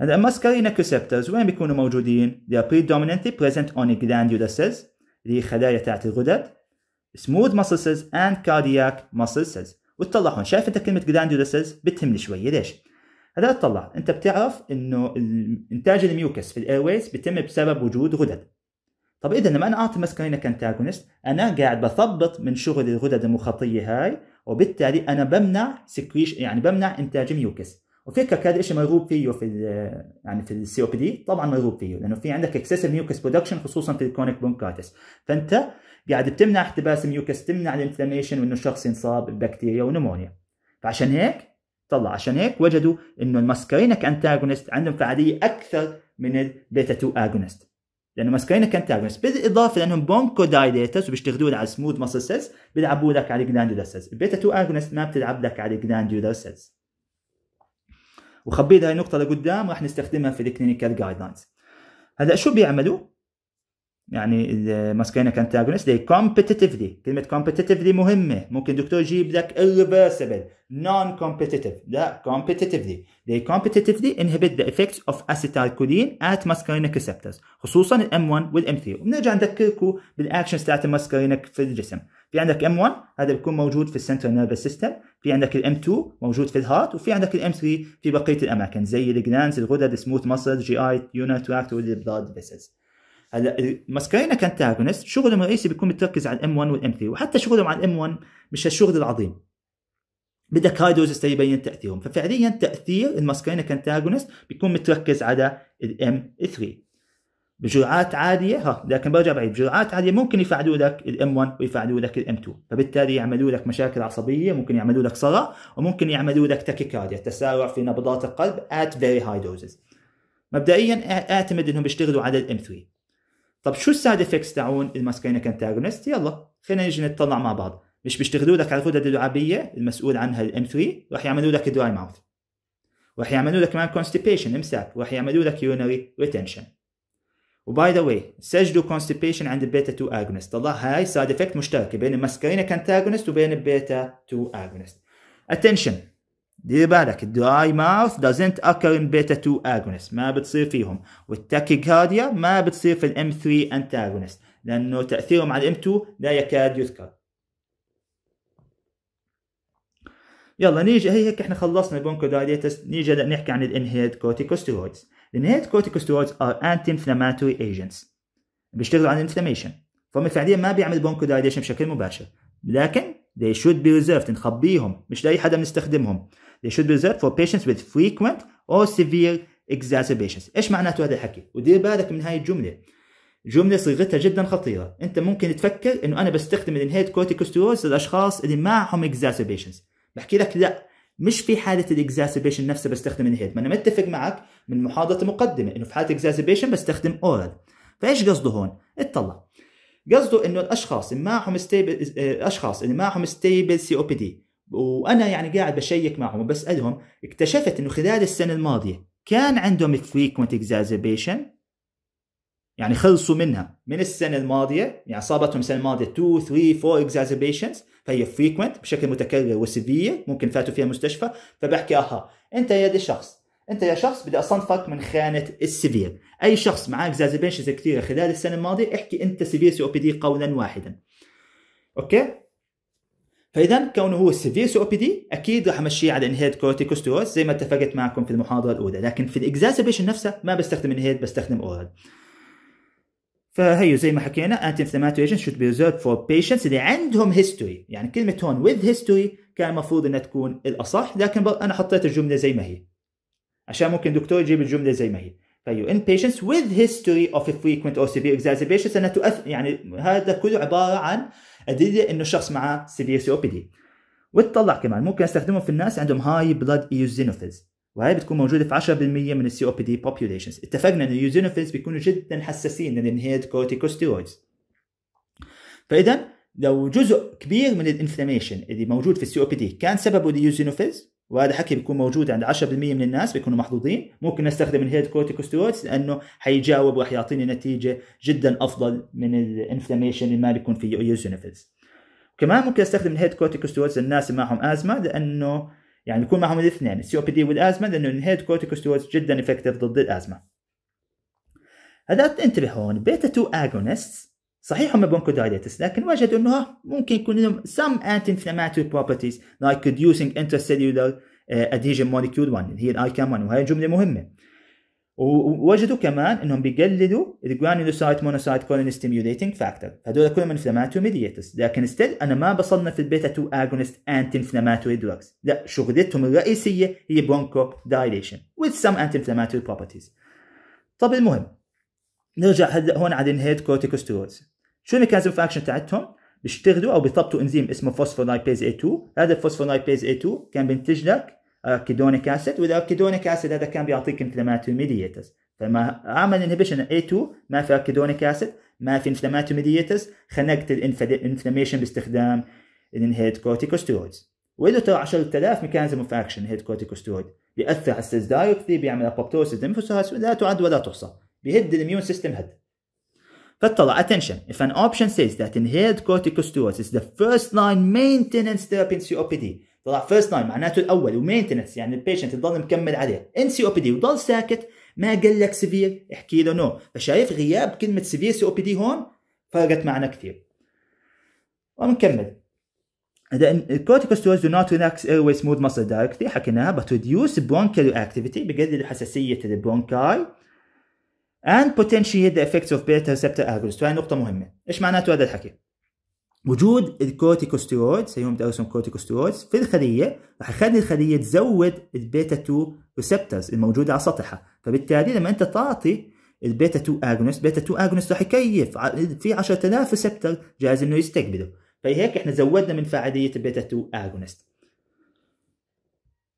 هذا الماسكارينا ريسبتورز وين بيكونوا موجودين؟ They are predominantly present on glandular cells اللي هي خلايا تاعت الغدد smooth muscle cells and cardiac muscle cells وتطلع هون شايف انت كلمه glandulous بتهمني شويه ليش؟ هذا تطلع انت بتعرف انه انتاج الميوكس في الايرويز بيتم بسبب وجود غدد طب اذا لما انا اعطي مسكرينه كانتاجونست انا قاعد بثبط من شغل الغدد المخاطيه هاي وبالتالي انا بمنع سكريش يعني بمنع انتاج ميوكس وفكك هذا الشيء مرغوب فيه في يعني في السي او بي دي طبعا مرغوب فيه لانه في عندك اكسسيف ميوكس برودكشن خصوصا في الكرونيك بونكاتس فانت قاعد تمنع احتباس الميوكس تمنع الانفلاميشن وانه الشخص ينصاب ببكتيريا ونمونيا فعشان هيك طلع عشان هيك وجدوا انه الماسكارينك انتاجونست عندهم فعاليه اكثر من البيتا 2 اجونست لانه ماسكارينك انتاجونست بالاضافه لانهم بونكو دايليترز وبيشتغلوا على سموث ماسل سيلز بيلعبوا لك على الجلاندولا سيلز البيتا 2 اجونست ما بتلعب لك على الجلاندولا سيلز وخبيت هاي النقطه لقدام راح نستخدمها في الكلينيكال جايد لاينز هلا شو بيعملوا يعني ماسكينك انتاجونست دي كومبتيتيفلي كلمه كومبتيتيفلي مهمه ممكن دكتور يجيب لك ريفرسبل نون competitive لا competitively دي competitively ذا the اوف of acetylcholine ات muscarinic ريسبتورز خصوصا الام 1 والام 3 وبنرجع نذكركم بالاكشنز تاعت الماسكارينك في الجسم في عندك ام 1 هذا بيكون موجود في السنترال نيرفس سيستم في عندك الام 2 موجود في الهارت وفي عندك الام 3 في بقيه الاماكن زي الجلانز الغدد سموث ماسل جي اي يونر تراكت والبلاد فيسلز هلا ماسكارينا كانتاغونست شغلهم الرئيسي بيكون متركز على الام 1 والام 3 وحتى شغلهم على الام 1 مش هالشغل العظيم بدك هاي دوزز يبين تاثيرهم ففعليا تاثير الماسكارينا كانتاغونست بيكون متركز على الام 3 بجرعات عاليه ها لكن برجع بعيد بجرعات عاليه ممكن يفعلوا لك الام 1 ويفعلوا لك الام 2 فبالتالي يعملوا لك مشاكل عصبيه ممكن يعملوا لك صرع وممكن يعملوا لك تاكيكارديا تسارع في نبضات القلب at very high doses مبدئيا اعتمد انهم بيشتغلوا على الام 3 طب شو السايد افكتس تاعون الماسكينك انتاجونست يلا خلينا نجي نطلع مع بعض مش بيشتغلوا لك على الغدد اللعابيه المسؤول عنها الام 3 راح يعملوا لك دراي ماوث راح يعملوا لك كمان كونستيبيشن امساك راح يعملوا لك يونري ريتنشن وباي ذا واي سجلوا كونستيبيشن عند البيتا 2 اجونست طلع هاي سايد افكت مشتركه بين الماسكينك انتاجونست وبين البيتا 2 اجونست اتنشن دير بالك الدراي ماوث دازنت اكر ان بيتا 2 اجونست ما بتصير فيهم والتاكيكارديا ما بتصير في الام 3 انتاجونست لانه تاثيرهم على الام 2 لا يكاد يذكر يلا نيجي هي هيك احنا خلصنا البونكودايليتس نيجي نحكي عن الانهيد كورتيكوستيرويدز الانهيد كورتيكوستيرويدز ار انتي انفلاماتوري ايجنتس بيشتغلوا على الانفلاميشن فهم فعليا ما بيعمل بونكودايليشن بشكل مباشر لكن they should be reserved نخبيهم مش لاي حدا بنستخدمهم they should be reserved for patients with frequent or severe exacerbations ايش معناته هذا الحكي ودير بالك من هاي الجمله جمله صيغتها جدا خطيره انت ممكن تفكر انه انا بستخدم الانهيد كورتيكوستيرويدز للاشخاص اللي معهم exacerbations بحكي لك لا مش في حاله الاكزاسبيشن نفسها بستخدم انهيد ما انا متفق معك من محاضره مقدمه انه في حاله اكزاسبيشن بستخدم اورال فايش قصده هون اطلع قصده انه الاشخاص اللي معهم ستيبل اشخاص اللي معهم ستيبل سي او بي دي وانا يعني قاعد بشيك معهم وبسالهم اكتشفت انه خلال السنه الماضيه كان عندهم فريكونت اكزازبيشن يعني خلصوا منها من السنه الماضيه يعني صابتهم السنه الماضيه 2 3 4 اكزازبيشنز فهي فريكونت بشكل متكرر وسيفيه ممكن فاتوا فيها مستشفى فبحكي اها انت يا دي شخص انت يا شخص بدي اصنفك من خانه السيفير اي شخص معاه اكزازبيشنز كثيره خلال السنه الماضيه احكي انت سيفير سي او بي دي قولا واحدا اوكي فاذا كونه هو السيفير سي او بي دي اكيد راح امشيه على انهيد كورتيكوستيرويد زي ما اتفقت معكم في المحاضره الاولى لكن في الاكزاسبيشن نفسه ما بستخدم انهيد بستخدم اورال فهيو زي ما حكينا انتي انفلاماتوري ايجنت شود بي ريزيرف فور بيشنتس اللي عندهم هيستوري يعني كلمه هون وذ هيستوري كان المفروض انها تكون الاصح لكن انا حطيت الجمله زي ما هي عشان ممكن دكتور يجيب الجمله زي ما هي فيو ان patients with history of a frequent or severe انها تؤثر يعني هذا كله عباره عن أدلة إنه الشخص معه سيفير سي او بي دي وتطلع كمان ممكن استخدمهم في الناس عندهم هاي بلاد ايوزينوفيلز وهي بتكون موجودة في 10% من السي او بي دي بوبيوليشنز اتفقنا ان اليوزينوفيلز بيكونوا جدا حساسين للانهيد كورتيكوستيرويدز فاذا لو جزء كبير من الانفلاميشن اللي موجود في السي او بي دي كان سببه اليوزينوفيلز وهذا حكي بيكون موجود عند 10% من الناس بيكونوا محظوظين ممكن نستخدم الهيد كورتيكوستيرويدز لانه حيجاوب وراح يعطيني نتيجه جدا افضل من الانفلاميشن اللي ما بيكون فيه يوزونفلز كمان ممكن استخدم الهيد كورتيكوستيرويدز للناس اللي معهم ازمه لانه يعني بيكون معهم الاثنين السي او بي دي والازمه لانه الهيد كورتيكوستيرويدز جدا افكتيف ضد الازمه هذا انتبه هون بيتا 2 اجونست صحيح هم برونكودايليتس لكن وجدوا انه ممكن يكون لهم some anti-inflammatory properties like reducing intracellular آه، adhesion molecule 1 اللي هي كام 1 وهي جمله مهمه ووجدوا كمان انهم بيقللوا الجرانولوسايت مونوسايت كولين ستيميوليتنج فاكتور هذول كلهم انفلاماتوري ميديتس لكن ستيل انا ما بصنف البيتا 2 اجونست انتي انفلاماتوري دراجز لا شغلتهم الرئيسيه هي برونكو دايليشن وذ some anti inflammatory properties طب المهم نرجع هلا هون على الهيد كورتيكوستيرويدز شو الميكانيزم اوف اكشن تاعتهم بيشتغلوا او بيثبطوا انزيم اسمه فوسفونايبيز A2 هذا الفوسفونايبيز A2 كان بينتج لك اركيدونيك آه، اسيد والاركيدونيك اسيد هذا كان بيعطيك انفلاماتو ميديتس فلما عمل انهبيشن A2 ما في اركيدونيك اسيد ما في انفلاماتو ميديتس خنقت الانفلاميشن باستخدام الانهيد كورتيكوستيرويدز وله ترى 10000 ميكانيزم اوف اكشن هيد كورتيكوستيرويد بياثر على السيلز دايركتلي بيعمل ابوبتوسيس لا تعد ولا تحصى بيهد الاميون سيستم هد But طلع attention, if an option says that inhaled corticosteroids is the first line maintenance therapy in COPD طلع first line معناته الاول ومينتنس يعني البيشنت يضل مكمل عليه ان سي وضل ساكت ما قال لك سفير احكي له نو no. فشايف غياب كلمه سفير COPD هون فرقت معنا كثير ونكمل The corticosteroids do not relax airway smooth muscle directly حكيناها but reduce bronchial activity بقلل حساسية البرونكاي and potentiate the effects of beta receptor agonist وهي نقطة مهمة ايش معناته هذا الحكي وجود الكورتيكوستيرويد سيهم تأوسهم كورتيكوستيرويد في الخلية رح يخلي الخلية تزود البيتا 2 ريسبتورز الموجودة على سطحها فبالتالي لما انت تعطي البيتا 2 اجونست بيتا 2 اجونست رح يكيف في 10000 ريسبتور جاهز انه يستقبله فهيك احنا زودنا من فعالية البيتا 2 اجونست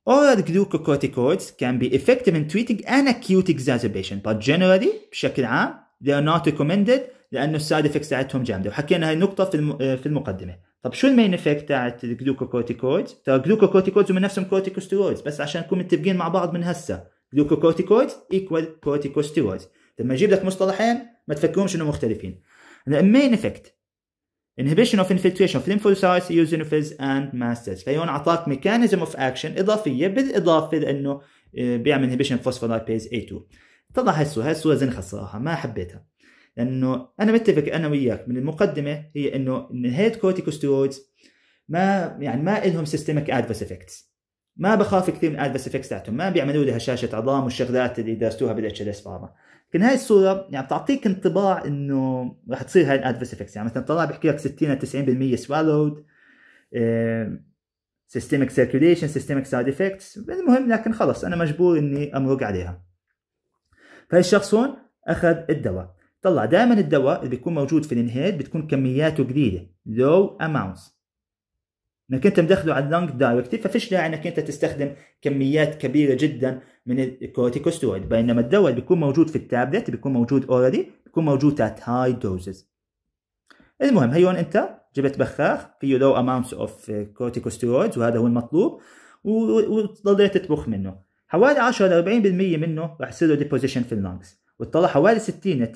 Oral glucocorticoids can be effective in treating an acute exacerbation but generally بشكل عام they are not recommended لانه السايد افكت تاعتهم جامده وحكينا هاي النقطه في في المقدمه طب شو المين افكت تاعت الجلوكوكورتيكويدز ترى الجلوكوكورتيكويدز هم نفسهم كورتيكوستيرويدز بس عشان نكون متفقين مع بعض من هسه جلوكوكورتيكويدز ايكوال كورتيكوستيرويدز لما اجيب لك مصطلحين ما تفكرهمش انهم مختلفين المين افكت inhibition of infiltration of lymphocytes eosinophils and mast cells فهون اعطاك mechanism of action اضافيه بالاضافه لانه آه، بيعمل inhibition phospholipase A2 طلع هالصوره هالصوره زنخه الصراحه ما حبيتها لانه انا متفق انا وياك من المقدمه هي انه نهايه كورتيكوستيرويدز ما يعني ما لهم سيستمك ادفرس افكتس ما بخاف كثير من ادفرس افكتس تاعتهم ما بيعملوا لي هشاشه عظام والشغلات اللي درستوها بالاتش ال اس فارما لكن هاي الصوره يعني بتعطيك انطباع انه رح تصير هاي الادفيرس افكتس يعني مثلا طلع بحكي لك 60 ل 90% سوالود سيستمك سيركيوليشن سيستمك سايد افكتس المهم لكن خلص انا مجبور اني امرق عليها الشخص هون اخذ الدواء طلع دائما الدواء اللي بيكون موجود في الانهيد بتكون كمياته قليله لو اماونتس انك انت مدخله على اللونج دايركتيف ففيش داعي انك انت تستخدم كميات كبيره جدا من الكورتيكوستويد بينما الدواء اللي بيكون موجود في التابلت بيكون موجود اوريدي بيكون موجود ات هاي دوزز المهم هيون انت جبت بخاخ فيه لو اماونتس اوف كورتيكوستويد وهذا هو المطلوب وضليت تطبخ منه حوالي 10 ل 40% منه راح يصير له ديبوزيشن في اللونجز وطلع حوالي 60 ل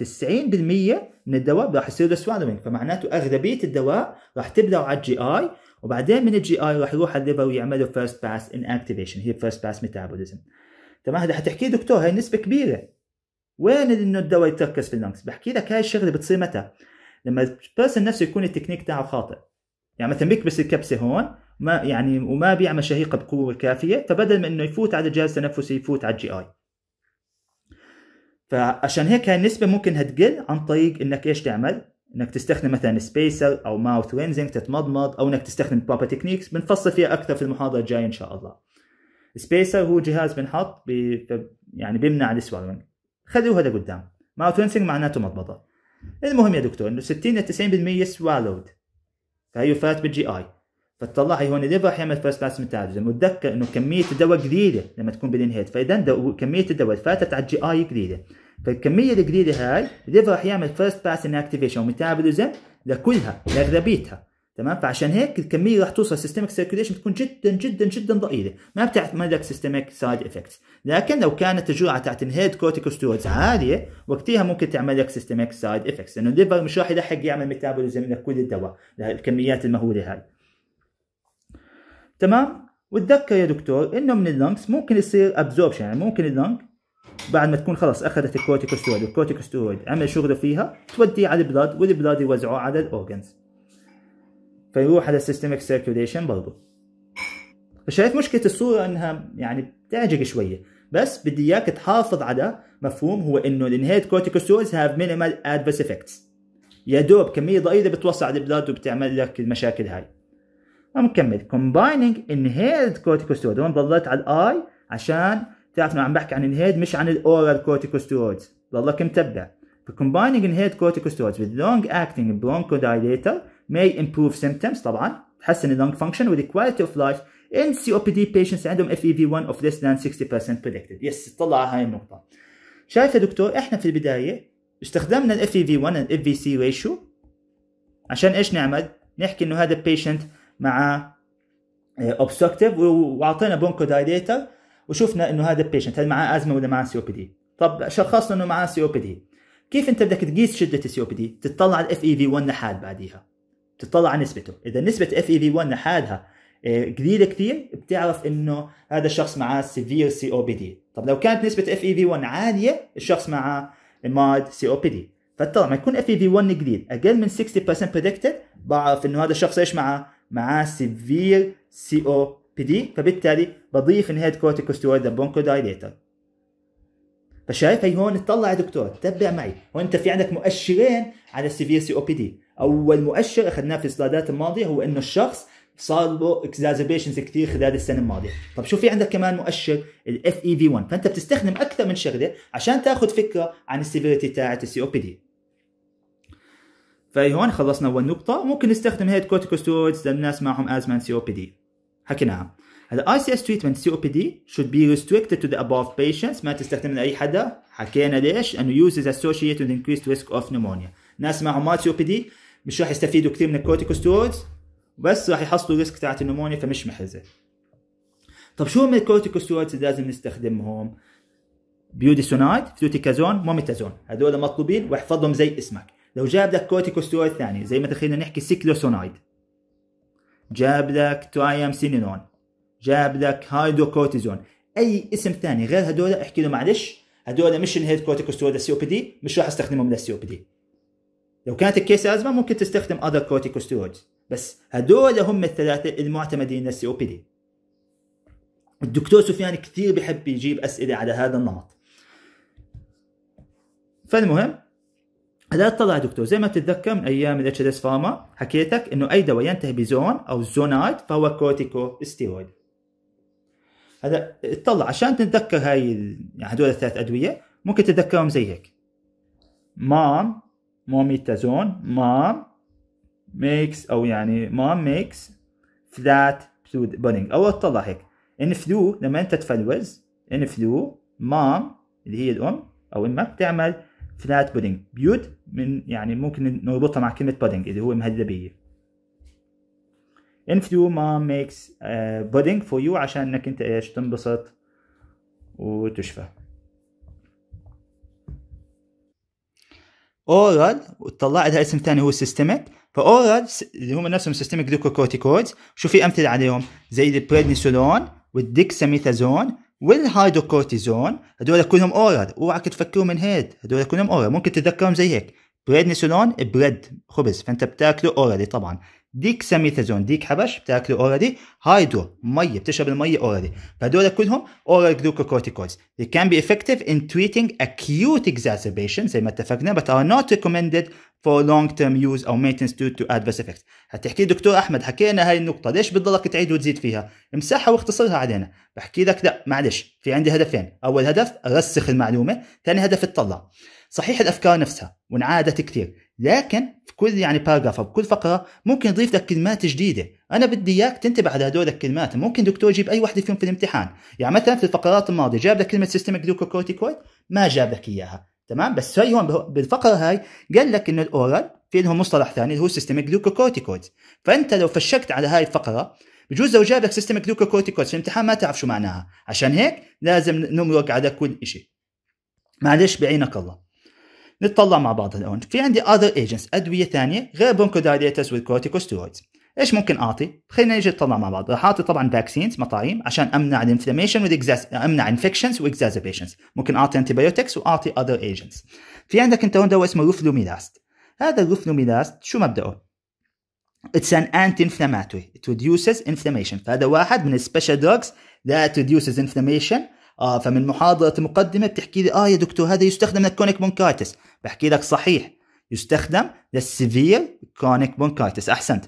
90% من الدواء راح يصير له سوالوينج فمعناته اغلبيه الدواء راح تبدا على الجي اي وبعدين من الجي اي راح يروح على الليفر ويعمل له فيرست باس ان اكتيفيشن هي فيرست باس ميتابوليزم تمام هذا حتحكي لي دكتور هاي نسبه كبيره وين انه الدواء يتركز في اللنكس بحكي لك هاي الشغله بتصير متى لما البيرسون نفسه يكون التكنيك تاعه خاطئ يعني مثلا بيكبس الكبسه هون ما يعني وما بيعمل شهيقه بقوه كافيه فبدل ما انه يفوت على الجهاز التنفسي يفوت على الجي اي فعشان هيك هاي النسبه ممكن هتقل عن طريق انك ايش تعمل انك تستخدم مثلا سبيسر او ماوث لينزنج تتمضمض او انك تستخدم بروبر تكنيكس بنفصل فيها اكثر في المحاضره الجايه ان شاء الله سبيسر هو جهاز بنحط بي يعني بيمنع السوالوينج هذا لقدام ماوث لينزنج معناته مضمضه المهم يا دكتور انه 60 ل 90% سوالود فهي فات بالجي اي فتطلع هي هون الليفر حيعمل فيرست باس ميتابوليزم وتذكر انه كميه الدواء قليله لما تكون بالانهيت فاذا كميه الدواء اللي فاتت على الجي اي قليله فالكميه طيب، الجديده هاي الليفر راح يعمل فيرست باس ان اكتيفيشن وميتابوليزم لكلها لاغلبيتها تمام فعشان هيك الكميه راح توصل سيستمك سيركيوليشن تكون جدا جدا جدا ضئيله ما بتعتمد لك سيستميك سايد افكتس لكن لو كانت الجرعه تاعت الهيد كورتيكوستيرويدز عاليه وقتها ممكن تعمل لك سيستميك سايد افكتس لانه الليفر مش راح يلحق يعمل ميتابوليزم لكل الدواء للكميات المهوله هاي تمام وتذكر يا دكتور انه من اللنكس ممكن يصير ابزوربشن يعني ممكن اللنك بعد ما تكون خلاص اخذت الكورتيكوستويد والكورتيكوستويد عمل شغله فيها توديه على البلاد والبلاد يوزعوا على الاورجنز فيروح على السيستميك سيركيوليشن برضه فشايف مشكله الصوره انها يعني بتعجق شويه بس بدي اياك تحافظ على مفهوم هو انه الانهيت كورتيكوستويدز هاف مينيمال ادفيرس افكتس يا دوب كميه ضئيله بتوسع على البلاد وبتعمل لك المشاكل هاي نكمل combining inhaled corticosteroid ضليت على الاي عشان تعرف انا عم بحكي عن الهيد مش عن الاورال كورتيكوستيرويدز ضلك متبع فكومبايننج inhaled corticosteroids with long acting bronchodilator may improve symptoms طبعا تحسن اللنج function with the quality of life in COPD patients عندهم FEV1 of less than 60% predicted يس طلع هاي النقطة شايف يا دكتور احنا في البداية استخدمنا ال FEV1 and FVC ratio عشان ايش نعمل؟ نحكي انه هذا patient مع obstructive واعطينا bronchodilator وشفنا انه هذا البيشنت هل معاه ازمه ولا معاه سي او بي دي طب شخصنا انه معاه سي او بي دي كيف انت بدك تقيس شده السي او بي دي تطلع على الاف اي في 1 لحال بعديها تطلع على نسبته اذا نسبه اف اي في 1 لحالها آه، قليله كثير بتعرف انه هذا الشخص معاه سيفير سي او بي دي طب لو كانت نسبه اف اي في 1 عاليه الشخص معاه ماد سي او بي دي ما يكون اف اي في 1 قليل اقل من 60% بريدكتد بعرف انه هذا الشخص ايش معاه معاه سيفير سي او دي فبالتالي بضيف انهيد كورتيكوستيرويد دايليتر فشايف هي هون اطلع يا دكتور تتبع معي هون انت في عندك مؤشرين على السيفير سي او بي دي اول مؤشر اخذناه في السلايدات الماضيه هو انه الشخص صار له اكزازبيشنز كثير خلال السنه الماضيه طب شو في عندك كمان مؤشر الاف اي في 1 فانت بتستخدم اكثر من شغله عشان تاخذ فكره عن السيفيريتي تاعت السي او بي دي فهون خلصنا اول نقطه ممكن نستخدم هيد كورتيكوستيرويدز للناس معهم ازمان سي او بي دي حكيناها هلا اي سي اس تريتمنت سي او بي دي should be restricted to the above patients ما تستخدم لاي حدا حكينا ليش انه use is associated with increased risk of pneumonia ناس معهم ما سي او بي دي مش راح يستفيدوا كثير من الكورتيكوسترويدز بس راح يحصلوا ريسك تاعت النمونيا فمش محرزه طب شو من الكورتيكوسترويدز اللي لازم نستخدمهم بيوديسونايد فلوتيكازون موميتازون هذول مطلوبين واحفظهم زي اسمك لو جاب لك كورتيكوسترويد ثاني زي ما تخيلنا نحكي سيكلوسونايد جاب لك ترايمسينينون جاب لك هايدروكورتيزون اي اسم ثاني غير هدول احكي له معلش هدول مش الهيد كورتيكوستويد السي او بي دي مش راح استخدمهم للسي او بي دي لو كانت الكيس ازمه ممكن تستخدم اذر كورتيكوستويد بس هدول هم الثلاثه المعتمدين للسي او بي دي الدكتور سفيان كثير بحب يجيب اسئله على هذا النمط فالمهم لا تطلع دكتور زي ما تتذكر من ايام الاتش اس فارما حكيتك انه اي دواء ينتهي بزون او زونايد فهو كورتيكو ستيرويد هذا اطلع عشان تتذكر هاي يعني هدول الثلاث ادويه ممكن تتذكرهم زي هيك مام موميتازون مام ميكس او يعني مام ميكس فلات بونينج او اطلع هيك ان فلو لما انت تفلوز ان فلو مام اللي هي الام او امك تعمل فلات بودنج بيوت من يعني ممكن نربطها مع كلمه بودنج اللي هو مهلبيه انفيو ما ميكس بودنج فور يو عشان انك انت ايش تنبسط وتشفى اورال وطلع لها اسم ثاني هو سيستميك فاورال اللي هم نفسهم سيستميك جلوكوكورتيكويدز شو في امثله عليهم زي البريدنيسولون والديكساميثازون والهايدروكورتيزون هدول كلهم اورال اوعك تفكروا من هيد هدول كلهم اورال ممكن تتذكرهم زي هيك بريدنيسولون بريد خبز فانت بتاكله اورالي طبعا ديك سميثازون ديك حبش بتاكله اوريدي هايدرو ميه بتشرب الميه اوريدي فدول كلهم اورال جلوكوكورتيكويدز they can be effective in treating acute exacerbation زي ما اتفقنا but are not recommended for long term use او maintenance due to adverse effects هتحكي دكتور احمد حكينا هاي النقطه ليش بتضلك تعيد وتزيد فيها امسحها واختصرها علينا بحكي لك لا معلش في عندي هدفين اول هدف رسخ المعلومه ثاني هدف اطلع صحيح الافكار نفسها وانعادت كثير لكن في كل يعني باراجراف او كل فقره ممكن يضيف لك كلمات جديده انا بدي اياك تنتبه على هدول الكلمات ممكن دكتور يجيب اي وحده فيهم في الامتحان يعني مثلا في الفقرات الماضيه جاب لك كلمه سيستم جلوكوكورتيكويد ما جاب لك اياها تمام بس هي هون بالفقره هاي قال لك انه الاورال في لهم مصطلح ثاني اللي هو سيستم جلوكوكورتيكويد فانت لو فشكت على هاي الفقره بجوز لو جاب لك سيستم جلوكوكورتيكويد في الامتحان ما تعرف شو معناها عشان هيك لازم نمرق على كل شيء معلش بعينك الله نتطلع مع بعض الان في عندي اذر ايجنتس ادويه ثانيه غير برونكودايليتس والكورتيكوستيرويدز ايش ممكن اعطي؟ خلينا نجي نطلع مع بعض، راح اعطي طبعا فاكسينز مطاعيم عشان امنع الانفلاميشن والاكزاز امنع انفكشنز واكزازبيشنز، ممكن اعطي بايوتكس واعطي اذر ايجنتس. في عندك انت هون دواء اسمه روفلوميلاست. هذا الروفلوميلاست شو مبدأه؟ It's an anti-inflammatory. It reduces inflammation. فهذا واحد من السبيشال دوجز that reduces inflammation. آه فمن محاضرة مقدمة بتحكي لي اه يا دكتور هذا يستخدم للكونيك بونكارتس بحكي لك صحيح يستخدم للسيفير كرونيك برونكايتس احسنت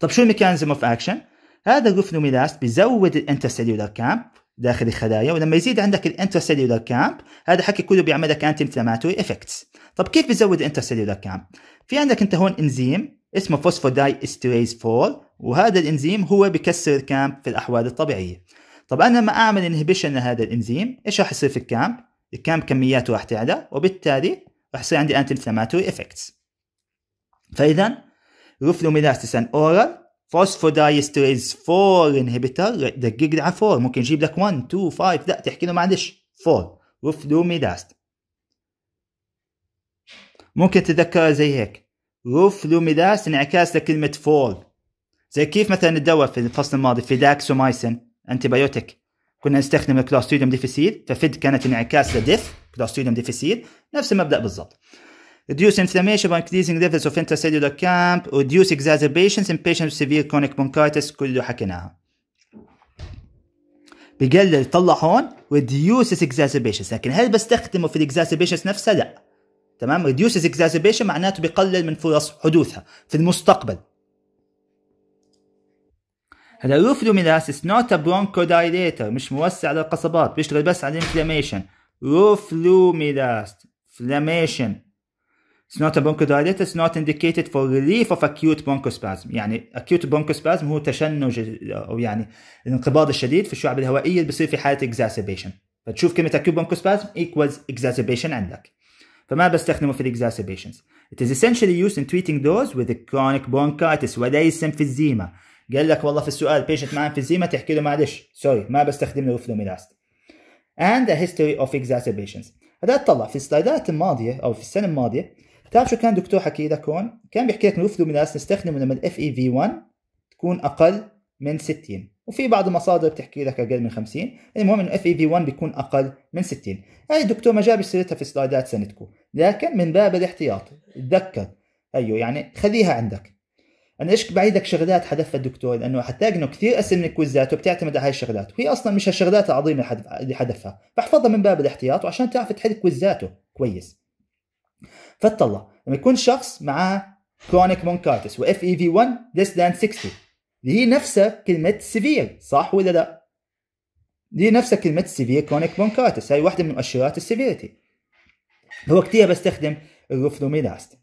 طب شو الميكانيزم اوف اكشن هذا الروفنوميلاست بيزود الانترسيلولار كامب داخل الخلايا ولما يزيد عندك الانترسيلولار كامب هذا حكي كله بيعمل لك انتي انفلاماتوري افكتس طب كيف بيزود الانترسيلولار كامب في عندك انت هون انزيم اسمه فوسفوداي استريز 4 وهذا الانزيم هو بكسر الكامب في الاحوال الطبيعيه طب انا لما اعمل انهبيشن لهذا الانزيم ايش راح يصير في الكامب كم كمياته راح تعلى وبالتالي راح يصير عندي انتي انفلاماتوري افكتس فاذا ان اورال فوسفودايستريز 4 انهبيتر دقق على 4 ممكن يجيب لك 1 2 5 لا تحكي له معلش 4 روفلوميلاست ممكن تتذكرها زي هيك روفلوميلاست انعكاس لكلمة 4 زي كيف مثلا الدواء في الفصل الماضي في داكسومايسين انتي بايوتيك كنا نستخدم الكلاستريديوم ديفيسيت ففيد كانت انعكاس لديف كلاستريديوم ديفيسيت نفس المبدا بالضبط reduce inflammation by increasing levels of intracellular camp reduce exacerbations in patients with severe chronic bronchitis كله حكيناها بقلل طلع هون reduce exacerbations لكن هل بستخدمه في exacerbations نفسها لا تمام reduce exacerbations معناته بقلل من فرص حدوثها في المستقبل هذا روفلوميناس نوت برونكو دايليتر مش موسع للقصبات بيشتغل بس على الانفلاميشن روفلوميناس inflammation It's not a bronchodilator, it's not indicated for relief of acute bronchospasm. يعني acute bronchospasm هو تشنج او يعني الانقباض الشديد في الشعب الهوائيه اللي بيصير في حاله exacerbation. فتشوف كلمه acute bronchospasm equals exacerbation عندك. فما بستخدمه في exacerbations. It is essentially used in treating those with chronic bronchitis وليس emphysema. قال لك والله في السؤال بيشنت مع انفيزيما تحكي له معلش سوري ما بستخدم له فلوميلاست and a history of exacerbations هذا تطلع في السلايدات الماضيه او في السنه الماضيه تعرف شو كان دكتور حكي لك هون كان بيحكي لك الفلوميلاست نستخدمه لما الاف اي في 1 تكون اقل من 60 وفي بعض المصادر بتحكي لك اقل من 50 المهم انه اف اي في 1 بيكون اقل من 60 هاي الدكتور ما جابش سيرتها في سلايدات سنتكو لكن من باب الاحتياط تذكر ايوه يعني خليها عندك انا ايش بعيدك شغلات حذفها الدكتور لانه حتلاقي انه كثير اسئله من الكويزات بتعتمد على هاي الشغلات وهي اصلا مش هالشغلات العظيمه اللي حذفها بحفظها من باب الاحتياط وعشان تعرف تحل كويزاته كويس فتطلع لما يكون شخص معاه كرونيك مونكارتس اف اي في 1 ليس ذان 60 اللي هي نفسها كلمه سيفير صح ولا لا؟ دي نفسها كلمة سيفير كرونيك بونكارتس هاي واحدة من مؤشرات السيفيرتي هو كثير بستخدم الروفلوميلاست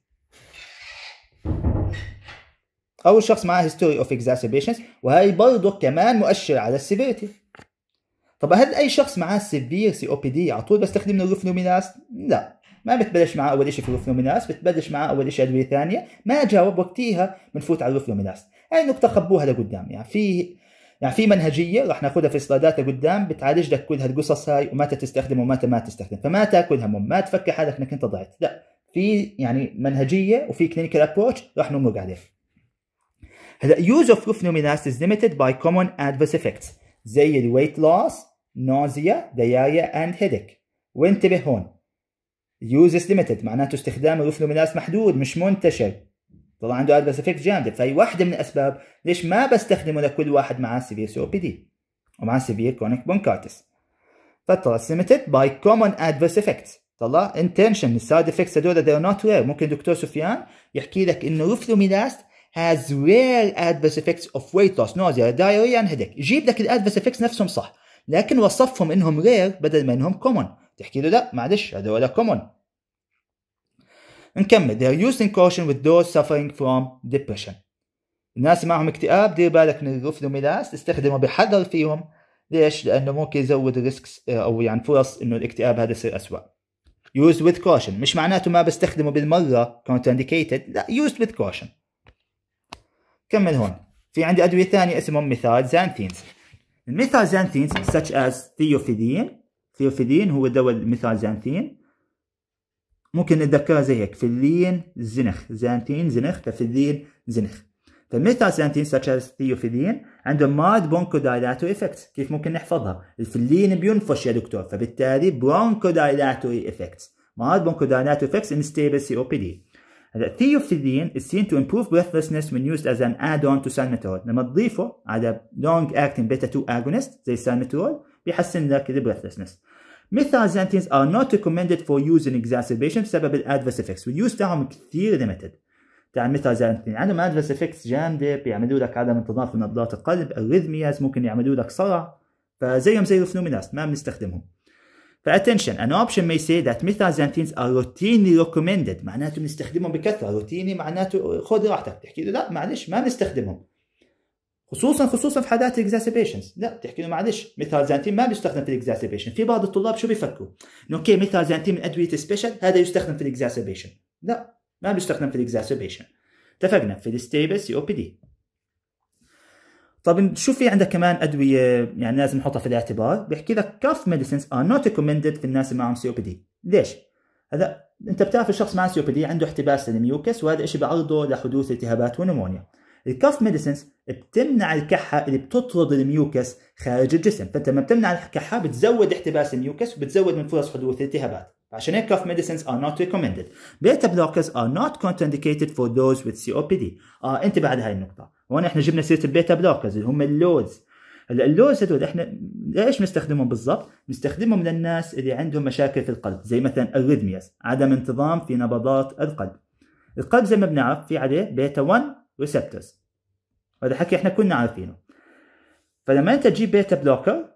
او الشخص معاه هيستوري اوف اكزاسبيشنز وهي برضه كمان مؤشر على السيفيرتي طب هل اي شخص معاه سيفير سي او بي دي على طول بستخدم له لا ما بتبلش معاه اول شيء في الروفنوميناس بتبلش معاه اول شيء ادويه ثانيه ما جاوب وقتيها بنفوت على الروفنوميناس هاي يعني النقطه خبوها لقدام يعني في يعني في منهجيه رح ناخذها في سلايدات لقدام بتعالج لك كل هالقصص هاي ومتى تستخدم ومتى ما تستخدم فما تاكل هم ما تفكر حالك انك انت ضعت لا في يعني منهجيه وفي كلينيكال ابروتش رح نمر عليه هلا يوز اوف كوفنوميناس از ليميتد باي كومون adverse افكتس زي الويت لوس نوزيا دياريا اند هيديك وانتبه هون يوز از ليميتد معناته استخدام الكوفنوميناس محدود مش منتشر طلع عنده ادفرس افكت جامده فهي واحده من الاسباب ليش ما بستخدمه لكل واحد معاه سيفير سي او بي دي ومعاه سيفير كونيك بونكارتس فطلع ليميتد باي كومون adverse افكتس طلع intention السايد افكتس هذول they are not rare ممكن دكتور سفيان يحكي لك انه الفلوميناست has rare adverse effects of weight loss nausea diarrhea and headache جيب لك الادفيرس effects نفسهم صح لكن وصفهم انهم rare بدل ما انهم common تحكي له لا معلش هذول common نكمل they are used in caution with those suffering from depression الناس اللي معهم اكتئاب دير بالك من الروفلوميلاس استخدمه بحذر فيهم ليش؟ لانه ممكن يزود ريسكس آه، او يعني فرص انه الاكتئاب هذا يصير اسوء used with caution مش معناته ما بستخدمه بالمره contraindicated لا used with caution كمل هون في عندي ادويه ثانيه اسمهم ميثايلزانثينز زانثينز such as ثيوفيدين ثيوفيدين هو دواء زانثين ممكن نتذكرها زي هيك فلين زنخ زانتين زنخ ففلين زنخ فالميثايلزانثين such as ثيوفيدين عندهم ماد دايلاتوري افكتس كيف ممكن نحفظها الفلين بينفش يا دكتور فبالتالي دايلاتوري افكتس ماد برونكودايلاتوري افكت ان ستيبل سي او بي دي هلا theophthidine is seen to improve breathlessness when used as an add-on to salmeterol لما تضيفه على long acting beta 2 agonist زي salmeterol بيحسن لك ال breathlessness methazantines are not recommended for use in exacerbation بسبب ال adverse effects والuse تاعهم كثير limited تاع الميثازانتين عندهم adverse effects جامده بيعملوا لك عدم انتظام في نبضات القلب الريثمياز ممكن يعملوا لك صرع فزيهم زي الفلوميناست ما بنستخدمهم فاتنشن ان اوبشن مي سي ذات ميثازانتينز ار روتيني ريكومندد معناته بنستخدمهم بكثره روتيني معناته خذ راحتك تحكي له لا معلش ما بنستخدمهم خصوصا خصوصا في حالات الاكزاسبيشنز لا بتحكي له معلش ميثازانتين ما بيستخدم في الاكزاسبيشن في بعض الطلاب شو بيفكروا انه اوكي ميثازانتين من ادويه سبيشال هذا يستخدم في الاكزاسبيشن لا ما بيستخدم في الاكزاسبيشن اتفقنا في الستيبل سي او بي دي طب شو في عندك كمان ادويه يعني لازم نحطها في الاعتبار بيحكي لك كاف ميديسنز ار نوت ريكومندد في الناس اللي معهم سي او بي دي ليش هذا انت بتعرف الشخص مع سي او بي دي عنده احتباس للميوكس وهذا الشيء بيعرضه لحدوث التهابات ونمونيا الكاف ميديسنز بتمنع الكحه اللي بتطرد الميوكس خارج الجسم فانت لما بتمنع الكحه بتزود احتباس الميوكس وبتزود من فرص حدوث التهابات عشان هيك cough medicines are not recommended. Beta blockers are not contraindicated for those with COPD. اه انت بعد هاي النقطة. هون احنا جبنا سيرة البيتا بلوكرز اللي هم اللوز. هلا اللوز هدول احنا ليش بنستخدمهم بالضبط؟ بنستخدمهم للناس اللي عندهم مشاكل في القلب زي مثلا الريدمياس، عدم انتظام في نبضات القلب. القلب زي ما بنعرف في عليه بيتا 1 ريسبتورز. هذا حكي احنا كنا عارفينه. فلما انت تجيب بيتا بلوكر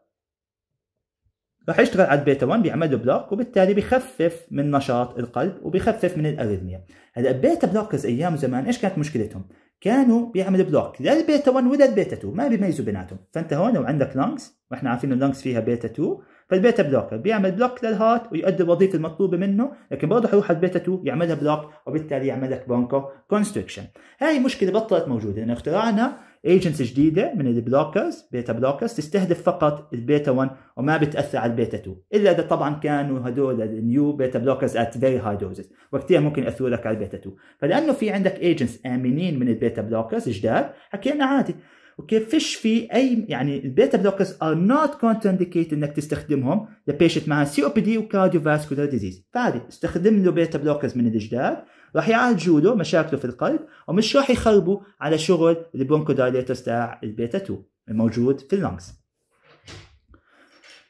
راح يشتغل على البيتا 1 بيعمل له بلوك وبالتالي بخفف من نشاط القلب وبخفف من الاريثميا هلا البيتا بلوكرز ايام زمان ايش كانت مشكلتهم كانوا بيعملوا بلوك للبيتا 1 ولا البيتا 2 ما بيميزوا بيناتهم فانت هون لو عندك لانكس واحنا عارفين اللانكس فيها بيتا 2 فالبيتا بلوكر بيعمل بلوك للهارت ويؤدي الوظيفه المطلوبه منه لكن برضه حيروح على البيتا 2 يعملها بلوك وبالتالي يعمل لك بونكو كونستريكشن هاي مشكله بطلت موجوده لان اخترعنا ايجنتس جديده من البلوكرز بيتا بلوكرز تستهدف فقط البيتا 1 وما بتاثر على البيتا 2 الا اذا طبعا كانوا هذول النيو بيتا بلوكرز ات فيري هاي دوزز وقتها ممكن ياثروا لك على البيتا 2 فلانه في عندك ايجنتس امنين من البيتا بلوكرز جداد حكينا عادي اوكي فيش في اي يعني البيتا بلوكرز ار نوت انديكيت انك تستخدمهم لبيشنت مع سي او بي دي وكارديو فاسكولار ديزيز فعادي استخدم له بيتا بلوكرز من الجداد راح يعالجوا له مشاكله في القلب ومش راح يخربوا على شغل البرونكودايليترز تاع البيتا 2 الموجود في اللنجز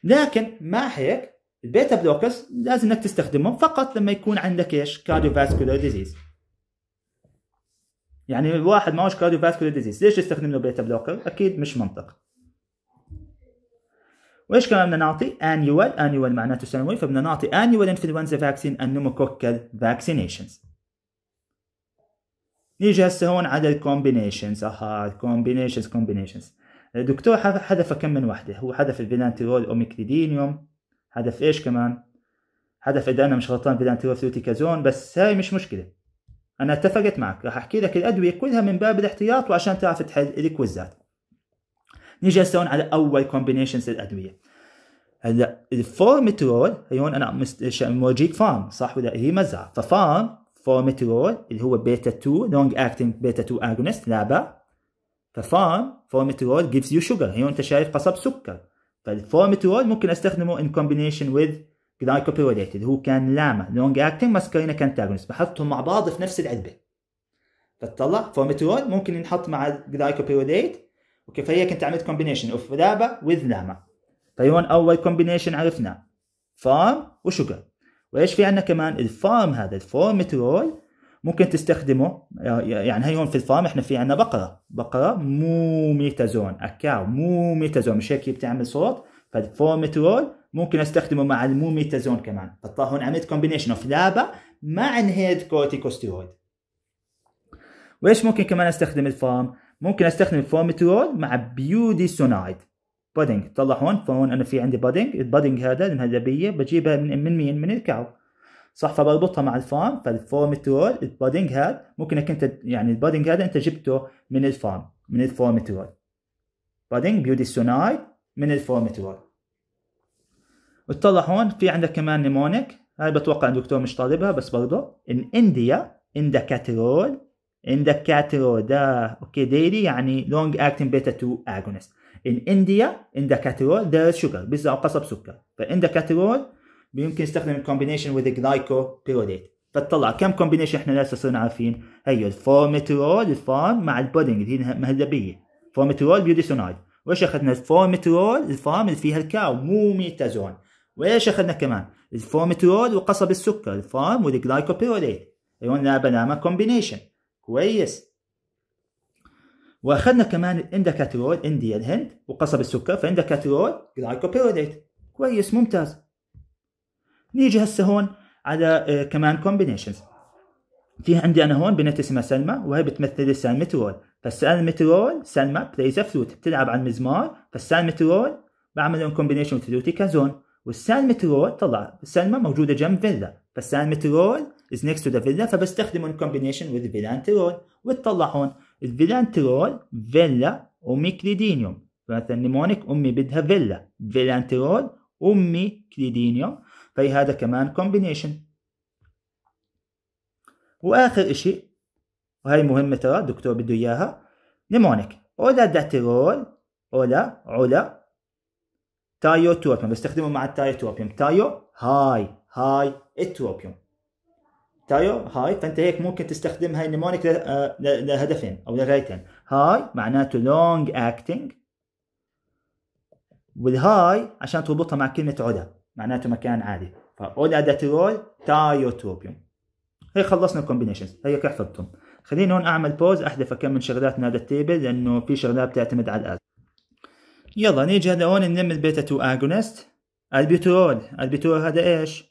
لكن مع هيك البيتا بلوكرز لازم انك تستخدمهم فقط لما يكون عندك ايش فاسكولار ديزيز يعني واحد معهوش فاسكولار ديزيز ليش يستخدم له بيتا بلوكر اكيد مش منطق وايش كمان بدنا نعطي انيوال انيوال معناته سنوي فبدنا نعطي انيوال انفلونزا فاكسين النوموكوكال فاكسينيشنز نيجي هسه هون على الكومبينيشنز اها كومبينيشنز كومبينيشنز الدكتور حذف كم من وحده هو حذف الفينانترول اوميكليدينيوم حذف ايش كمان حذف اذا انا مش غلطان فينانترول فلوتيكازون بس هاي مش مشكله انا اتفقت معك راح احكي لك الادويه كلها من باب الاحتياط وعشان تعرف تحل الكويزات نيجي هسه هون على اول كومبينيشنز الادويه هلا الفورمترول هي هون انا موجيك فارم صح ولا هي إيه؟ مزرعه ففارم فورميترول اللي هو بيتا 2 لونج اكتنج بيتا 2 اجونست لابا ففارم فورميترول جيفز يو شوجر هي انت شايف قصب سكر فالفورميترول طيب، ممكن استخدمه ان كومبينيشن وذ جلايكوبيروليت اللي هو كان لاما لونج اكتنج ماسكارينا كانتاجونست بحطهم مع بعض في نفس العلبه فتطلع فورميترول ممكن ينحط مع جلايكوبيروليت فهي كنت عملت كومبينيشن اوف لابا وذ لاما فهون اول كومبينيشن عرفناه فارم وشوجر وايش في عندنا كمان الفارم هذا الفورم مترول ممكن تستخدمه يعني هي هون في الفارم احنا في عندنا بقره بقره مو ميتازون اكاو مو ميتازون مش هيك بتعمل صوت فالفورم مترول ممكن استخدمه مع المو ميتازون كمان فطلع هون عملت كومبينيشن اوف لابا مع انهيد كورتيكوستيرويد وايش ممكن كمان استخدم الفارم ممكن استخدم الفورمترول مع بيودي سونايد بودينج طلع هون فهون انا في عندي بودينج البودينج هذا المهلبيه بجيبها من من مين من الكاو صح فبربطها مع الفارم فالفورمترول البودينج هذا ممكن انك انت يعني البودينج هذا انت جبته من الفارم من الفورمترول بيودي سوناي من الفورمترول وتطلع هون في عندك كمان نيمونيك هاي بتوقع الدكتور مش طالبها بس برضه ان انديا اندكاترول اندكاترول ده اوكي ديلي يعني لونج اكتنج بيتا 2 اجونست In India in the caterol there is sugar بيتزا أو قصب سكر فإن the caterol يمكن نستخدم combination with glycopyrrolate فتطلع كم كومبينيشن احنا لسه صرنا عارفين هي الفورميترول الفارم مع البودنج هي مهلبيه فورميترول بيوديسونايد وايش اخذنا الفورميترول الفارم اللي فيها الكاو مو ميتازون وايش اخذنا كمان الفورميترول وقصب السكر الفارم لا بلا ما كومبينيشن كويس واخذنا كمان الاندكاترول انديا الهند وقصب السكر فاندكاترول جلايكوبيريديت كويس ممتاز نيجي هسه هون على آه، كمان كومبينيشنز في عندي انا هون بنت اسمها سلمى وهي بتمثل السالمترول فالسالمترول سلمى بلايز فلوت بتلعب على المزمار فالسالمترول بعمل لهم كومبينيشن فلوتي كازون والسالمترول طلع سلمى موجوده جنب فيلا فالسالمترول از نيكست تو ذا فيلا فبستخدمه كومبينيشن وذ فيلانترول وتطلع هون الفيلانترول فيلا وميكليدينيوم فمثلا نمونيك امي بدها فيلا فيلانترول امي كليدينيوم فهي هذا كمان كومبينيشن واخر اشي وهي مهمه ترى الدكتور بده اياها نيمونيك اولا داتيرول اولا علا تايو توبيوم بستخدمه مع التايو توبيوم تايو هاي هاي التوبيوم تايو طيب، هاي فانت هيك ممكن تستخدم هاي النمونيك آه، لهدفين او لغايتين هاي معناته لونج اكتنج والهاي عشان تربطها مع كلمه علا معناته مكان عالي فعلا داتيرول تايو تروبيوم هي خلصنا الكومبينيشنز هيك حفظتهم خليني هون اعمل بوز احذف كم من شغلات من هذا التيبل لانه في شغلات بتعتمد على الاز يلا نيجي هلا هون نلم البيتا 2 اجونست البيترول البيترول هذا ايش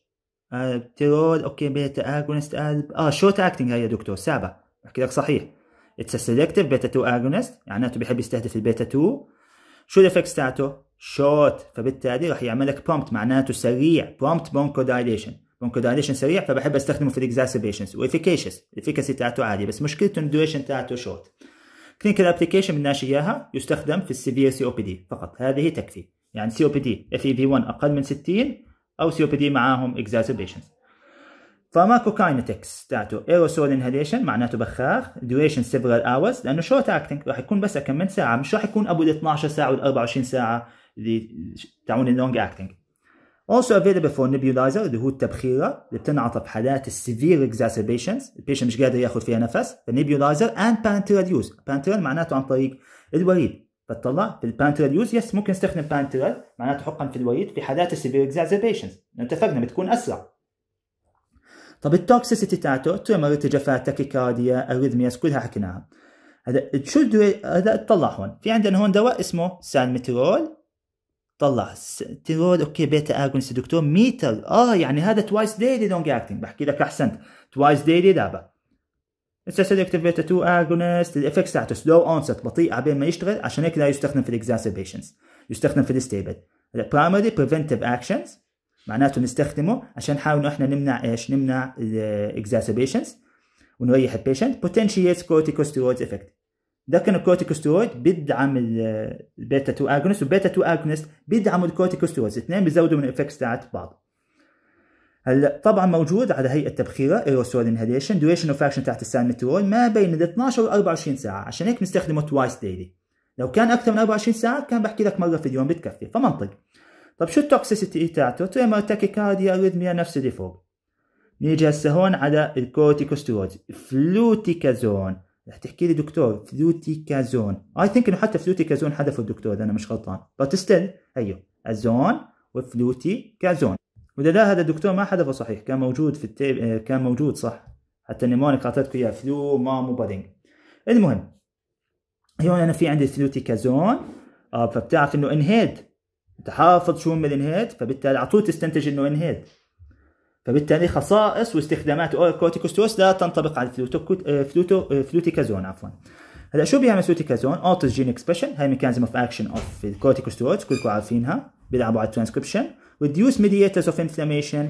آه، تيرور اوكي بيتا اجونست اه, آه،, آه، شورت اكتنج هي يا دكتور سابا بحكي لك صحيح اتس سيلكتيف بيتا 2 اجونست معناته بيحب يستهدف البيتا 2 شو الافكت تاعته؟ شورت فبالتالي راح يعمل لك برومبت معناته سريع برومبت بونكو دايليشن سريع فبحب استخدمه في الاكزاسبيشنز وافيكيشس الافيكاسي تاعته عاليه بس مشكلته الدوريشن تاعته شورت كلينيكال ابلكيشن بدناش اياها يستخدم في السيفير سي او بي دي فقط هذه تكفي يعني سي او بي دي اف اي في 1 اقل من 60 او سي او بي دي معاهم اكزاسبيشنز فماكو كاينتكس تاعته ايروسول انهاليشن معناته بخاخ دويشن سيفرال اورز لانه شورت اكتنج راح يكون بس كم من ساعه مش راح يكون ابو ال 12 ساعه وال 24 ساعه اللي تاعون اللونج اكتنج also available for nebulizer اللي هو التبخيره اللي بتنعطى بحالات السيفير اكزاسبيشنز البيشن مش قادر ياخذ فيها نفس فنبيولايزر اند بانترال يوز بانترال معناته عن طريق الوريد فتطلع في البانترال يوز يس ممكن نستخدم بانترال معناته حقن في الوريد في حالات السيفير اكزازبيشنز اتفقنا بتكون اسرع طب التوكسيسيتي تاعته تيومر ارتجافات تاكيكارديا اريثمياس كلها حكيناها هذا شو هذا اطلع هون في عندنا هون دواء اسمه سالمترول طلع ترول اوكي بيتا اجونست دكتور ميتر اه يعني هذا توايس ديلي لونج اكتنج بحكي لك احسنت توايس ديلي دابا السلسله بيتا 2 اجونست الافكت تاعته سلو اونست على بين ما يشتغل عشان هيك لا يستخدم في الاكزاسبيشنز يستخدم في الستيبل البرايمري بريفنتيف اكشنز معناته نستخدمه عشان نحاول احنا نمنع ايش نمنع الاكزاسبيشنز ونريح البيشنت بوتنشيت كورتيكوستيرويد افكت ده الكورتيكوستيرويد بيدعم البيتا 2 اجونست والبيتا 2 اجونست بيدعموا الكورتيكوستيرويدز الاثنين بيزودوا من الافكت تاعت بعض هلا طبعا موجود على هيئه تبخيره ايروسول انهاليشن دويشن اوف اكشن تحت السالمترول ما بين ال 12 و 24 ساعه عشان هيك بنستخدمه توايس ديلي لو كان اكثر من 24 ساعه كان بحكي لك مره في اليوم بتكفي فمنطق طب شو التوكسيسيتي تاعته تريمر كارديا اريثميا نفس اللي فوق نيجي هسه هون على الكورتيكوسترويد فلوتيكازون رح تحكي لي دكتور فلوتيكازون اي ثينك انه حتى فلوتيكازون حذفه الدكتور اذا انا مش غلطان بس ستيل ايوه ازون وفلوتيكازون واذا ده هذا الدكتور ما حذفه صحيح كان موجود في التيب آه، كان موجود صح حتى النيمونيك اعطيتكم اياه فلو مو بادينج المهم هون انا في عندي فلوتيكازون آه فبتعرف انه انهيد انت حافظ شو من الانهيد فبالتالي على طول تستنتج انه انهيد فبالتالي خصائص واستخدامات اوركورتيكوستوس لا تنطبق على الفلوتو فلوتو فلوتيكازون عفوا هلا شو بيعمل فلوتيكازون اوتس جين اكسبريشن هاي ميكانيزم اوف اكشن اوف الكورتيكوستوس كلكم عارفينها بيلعبوا على الترانسكريبشن reduce mediators of inflammation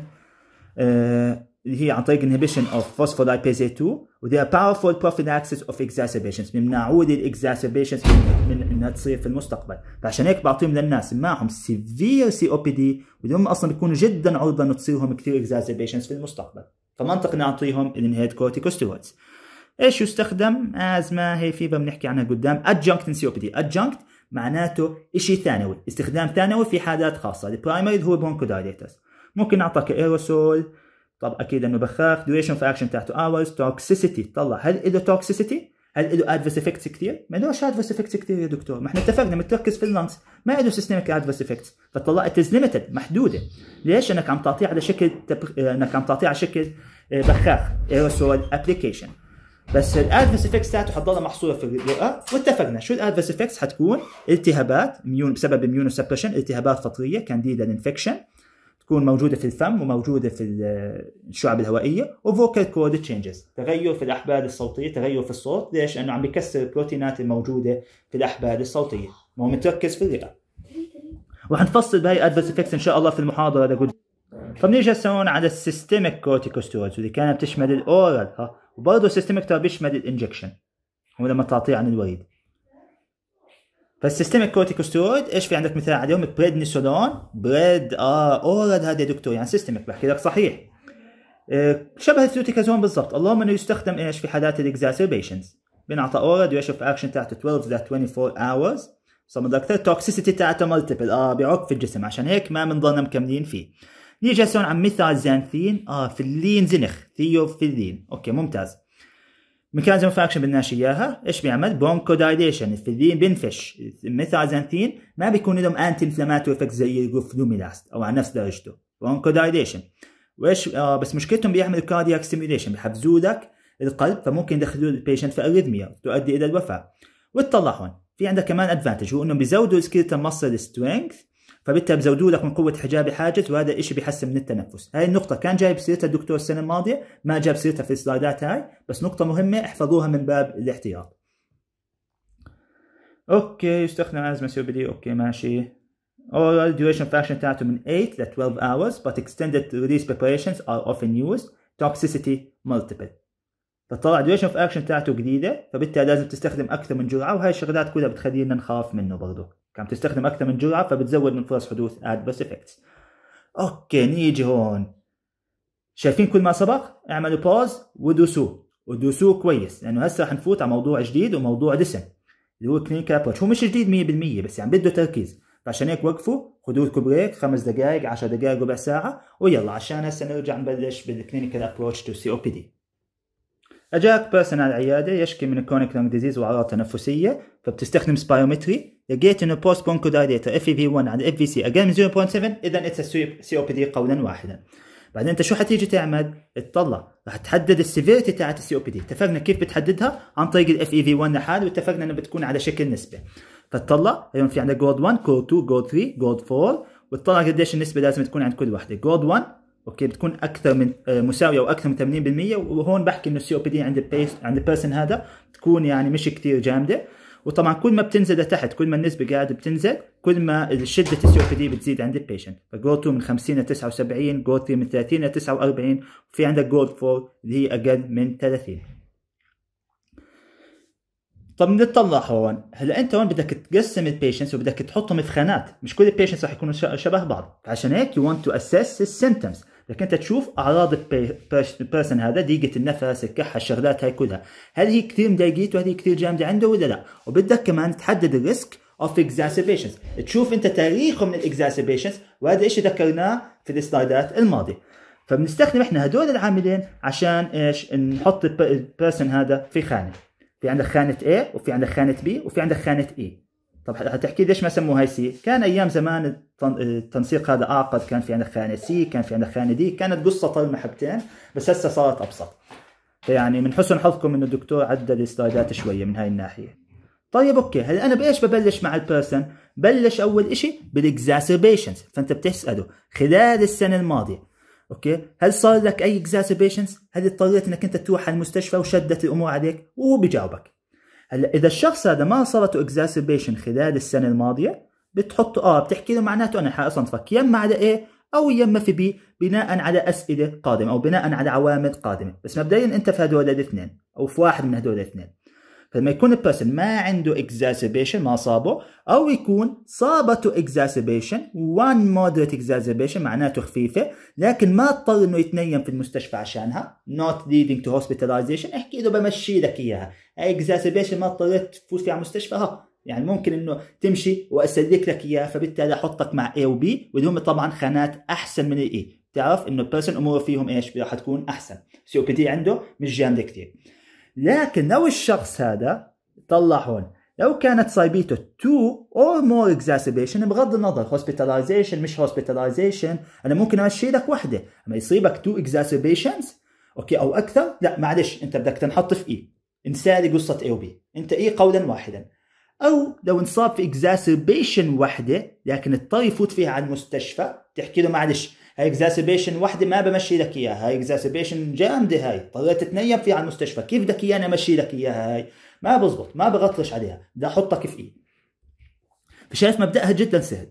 uh, هي عن طريق inhibition of phospholipase 2 و they are powerful prophylaxis of exacerbations بيمنعوا لي الاكزاسربيشنز من انها تصير في المستقبل فعشان هيك بعطيهم للناس معهم severe COPD واللي هم اصلا بيكونوا جدا عرضه انه تصيرهم كثير exacerbations في المستقبل فمنطق نعطيهم الانهيد كورتيكوستيرويدز ايش يستخدم از ما هي في بنحكي عنها قدام adjunct in COPD adjunct معناته شيء ثانوي استخدام ثانوي في حالات خاصه البرايمري هو برونكودايليتس ممكن نعطيك ايروسول طب اكيد انه بخاخ دوريشن اوف اكشن بتاعته اورز توكسيسيتي طلع هل له توكسيسيتي هل له ادفرس افكتس كثير؟ ما لهوش ادفرس افكتس كثير يا دكتور، ما احنا اتفقنا متركز في اللنكس، ما له سيستميك ادفرس افكتس، فطلعت از ليمتد محدوده، ليش؟ انك عم تعطيه على شكل تب... انك عم تعطيه على شكل آه، بخاخ ايروسول ابلكيشن، بس الادفرس افكتس تاعته حتضلها محصوره في الرئه واتفقنا شو الادفرس افكتس حتكون التهابات ميون بسبب الميونو سبريشن التهابات فطريه كانديدا انفكشن تكون موجوده في الفم وموجوده في الشعب الهوائيه وفوكال كود تشينجز تغير في الاحبال الصوتيه تغير في الصوت ليش لانه عم بكسر البروتينات الموجوده في الاحبال الصوتيه ما هو متركز في الرئه وحنفصل بهي الادفرس افكتس ان شاء الله في المحاضره لقدام فبنيجي هسه هون على السيستميك كورتيكوستيرويدز واللي كانت بتشمل الاورال ها وبرضه السيستميك ترى بيشمل الانجكشن هو لما تعطيه عن الوريد فالسيستميك كورتيكوستيرويد ايش في عندك مثال عليهم بريدنيسولون بريد اه اورال هذا يا دكتور يعني سيستميك بحكي لك صحيح آه، شبه الثيوتيكازون بالضبط اللهم انه يستخدم ايش في حالات الاكزاسربيشنز بينعطى اورال ويشوف اوف اكشن تاعته 12 ل 24 اورز صمد اكثر التوكسيسيتي تاعته مالتيبل اه بيعك في الجسم عشان هيك ما بنضلنا مكملين فيه نيجي هسه على مثال زانثين اه اللين زنخ ثيو اللين اوكي ممتاز ميكانيزم اوف اكشن بدناش اياها ايش بيعمل بونكودايليشن الفلين بينفش الميثازانثين ما بيكون لهم انتي انفلاماتوري افكت زي الجوفلوميلاست او على نفس درجته برونكودايليشن وايش آه بس مشكلتهم بيعملوا كاردياك ستيميوليشن بيحفزوا لك القلب فممكن يدخلوا البيشنت في اريثميا تؤدي الى الوفاه وتطلع هون في عندك كمان ادفانتج هو انهم بيزودوا سكيلتال ماسل سترينث فبالتالي بزودوا لك من قوه حجابي حاجز وهذا الشيء بيحسن من التنفس هاي النقطه كان جايب سيرتها الدكتور السنه الماضيه ما جاب سيرتها في السلايدات هاي بس نقطه مهمه احفظوها من باب الاحتياط اوكي يستخدم بي دي اوكي ماشي Oral duration fraction تاعته من 8 ل 12 hours but extended release preparations are often used toxicity multiple فطلع duration of action تاعته جديدة فبالتالي لازم تستخدم أكثر من جرعة وهي الشغلات كلها بتخلينا نخاف منه برضه عم تستخدم اكثر من جرعه فبتزود من فرص حدوث ادفرس افكتس اوكي نيجي هون شايفين كل ما سبق اعملوا بوز ودوسوه ودوسوه كويس لانه هسه رح نفوت على موضوع جديد وموضوع دسم اللي هو كلينيكال ابروتش هو مش جديد 100% بس يعني بده تركيز فعشان هيك وقفوا خذوا لكم بريك خمس دقائق 10 دقائق ربع ساعه ويلا عشان هسه نرجع نبلش بالكلينيكال ابروتش تو سي او بي دي اجاك بيرسونال عياده يشكي من كرونيك لونج ديزيز واعراض تنفسيه فبتستخدم سبايرومتري لقيت انه بوست بونكودايليتر اف في 1 عند اف في سي اقل من 0.7 اذا اتس سي او بي دي قولا واحدا بعدين انت شو حتيجي تعمل؟ تطلع راح تحدد السيفيرتي تاعت السي او بي دي، اتفقنا كيف بتحددها؟ عن طريق الاف اي في 1 لحاله واتفقنا انه بتكون على شكل نسبه. فتطلع اليوم في عندك جولد 1 جولد 2 جولد 3 جولد 4 وتطلع قديش النسبه لازم تكون عند كل وحده، جولد 1 اوكي بتكون اكثر من آه، مساويه او اكثر من 80% وهون بحكي انه السي او بي دي عند البيس عند البيرسون هذا تكون يعني مش كثير جامده وطبعا كل ما بتنزل لتحت كل ما النسبه قاعده بتنزل كل ما شده السي او بي دي بتزيد عند البيشنت فجو 2 من 50 ل 79 جو 3 من 30 ل 49 وفي عندك جول 4 اللي هي اقل من 30 طب نطلع هون هلا انت هون بدك تقسم البيشنتس وبدك تحطهم في خانات مش كل البيشنتس راح يكونوا شبه بعض عشان هيك يو ونت تو اسس السيمتومز لكن انت تشوف اعراض البيرسون هذا ضيقه النفس الكحه الشغلات هاي كلها هل هي كثير مضايقيته وهل هي كثير جامده عنده ولا لا وبدك كمان تحدد الريسك اوف اكزاسبيشنز تشوف انت تاريخه من الاكزاسبيشنز وهذا الشيء ذكرناه في السلايدات الماضيه فبنستخدم احنا هدول العاملين عشان ايش نحط البيرسون هذا في خانه في عندك خانه A وفي عندك خانه B وفي عندك خانه E طب حتحكي ليش ما سموها سي؟ كان ايام زمان التنسيق آه، هذا اعقد كان في عندك خانه سي كان في عندك خانه دي كانت قصه طويله حبتين بس هسه صارت ابسط فيعني من حسن حظكم انه الدكتور عدل السلايدات شويه من هاي الناحيه طيب اوكي هلا انا بايش ببلش مع البيرسون بلش اول شيء بالاكزاسربيشنز فانت بتساله خلال السنه الماضيه اوكي هل صار لك اي اكزاسربيشنز هل اضطريت انك انت تروح على المستشفى وشدت الامور عليك وهو بجاوبك هلا اذا الشخص هذا ما صارت اكزاسبيشن خلال السنه الماضيه بتحط اه بتحكي له معناته انا حاصنفك اما على ايه او يا اما في بي بناء على اسئله قادمه او بناء على عوامل قادمه بس مبدئيا انت في هدول الاثنين او في واحد من هدول الاثنين فلما يكون البيرسون ما عنده اكزاسبيشن ما صابه او يكون صابته اكزاسبيشن وان مودريت اكزاسبيشن معناته خفيفه لكن ما اضطر انه يتنيم في المستشفى عشانها نوت ليدنج تو هوسبيتاليزيشن احكي له بمشي لك اياها اكزاسبيشن ما اضطريت تفوت فيها على المستشفى ها يعني ممكن انه تمشي واسلك لك اياه فبالتالي احطك مع اي وبي واللي هم طبعا خانات احسن من الاي بتعرف انه البيرسون اموره فيهم ايش راح تكون احسن سي او بي دي عنده مش جامده كثير لكن لو الشخص هذا طلع هون لو كانت صايبيته 2 اور مور اكزاسبيشن بغض النظر هوسبيتاليزيشن مش هوسبيتاليزيشن انا ممكن امشي لك وحده اما يصيبك 2 اكزاسبيشنز اوكي او اكثر لا معلش انت بدك تنحط في اي e. انسالي قصة اي وبي انت إيه قولا واحدا أو لو انصاب في اكزاسبيشن واحدة لكن اضطر يفوت فيها على المستشفى تحكي له معلش هاي اكزاسبيشن واحدة ما بمشي لك إياها هاي اكزاسبيشن جامدة هاي اضطريت تتنيم فيها على المستشفى كيف بدك إياني أمشي لك إياها هاي ما بزبط ما بغطرش عليها بدي أحطك في إيه فشايف مبدأها جدا سهل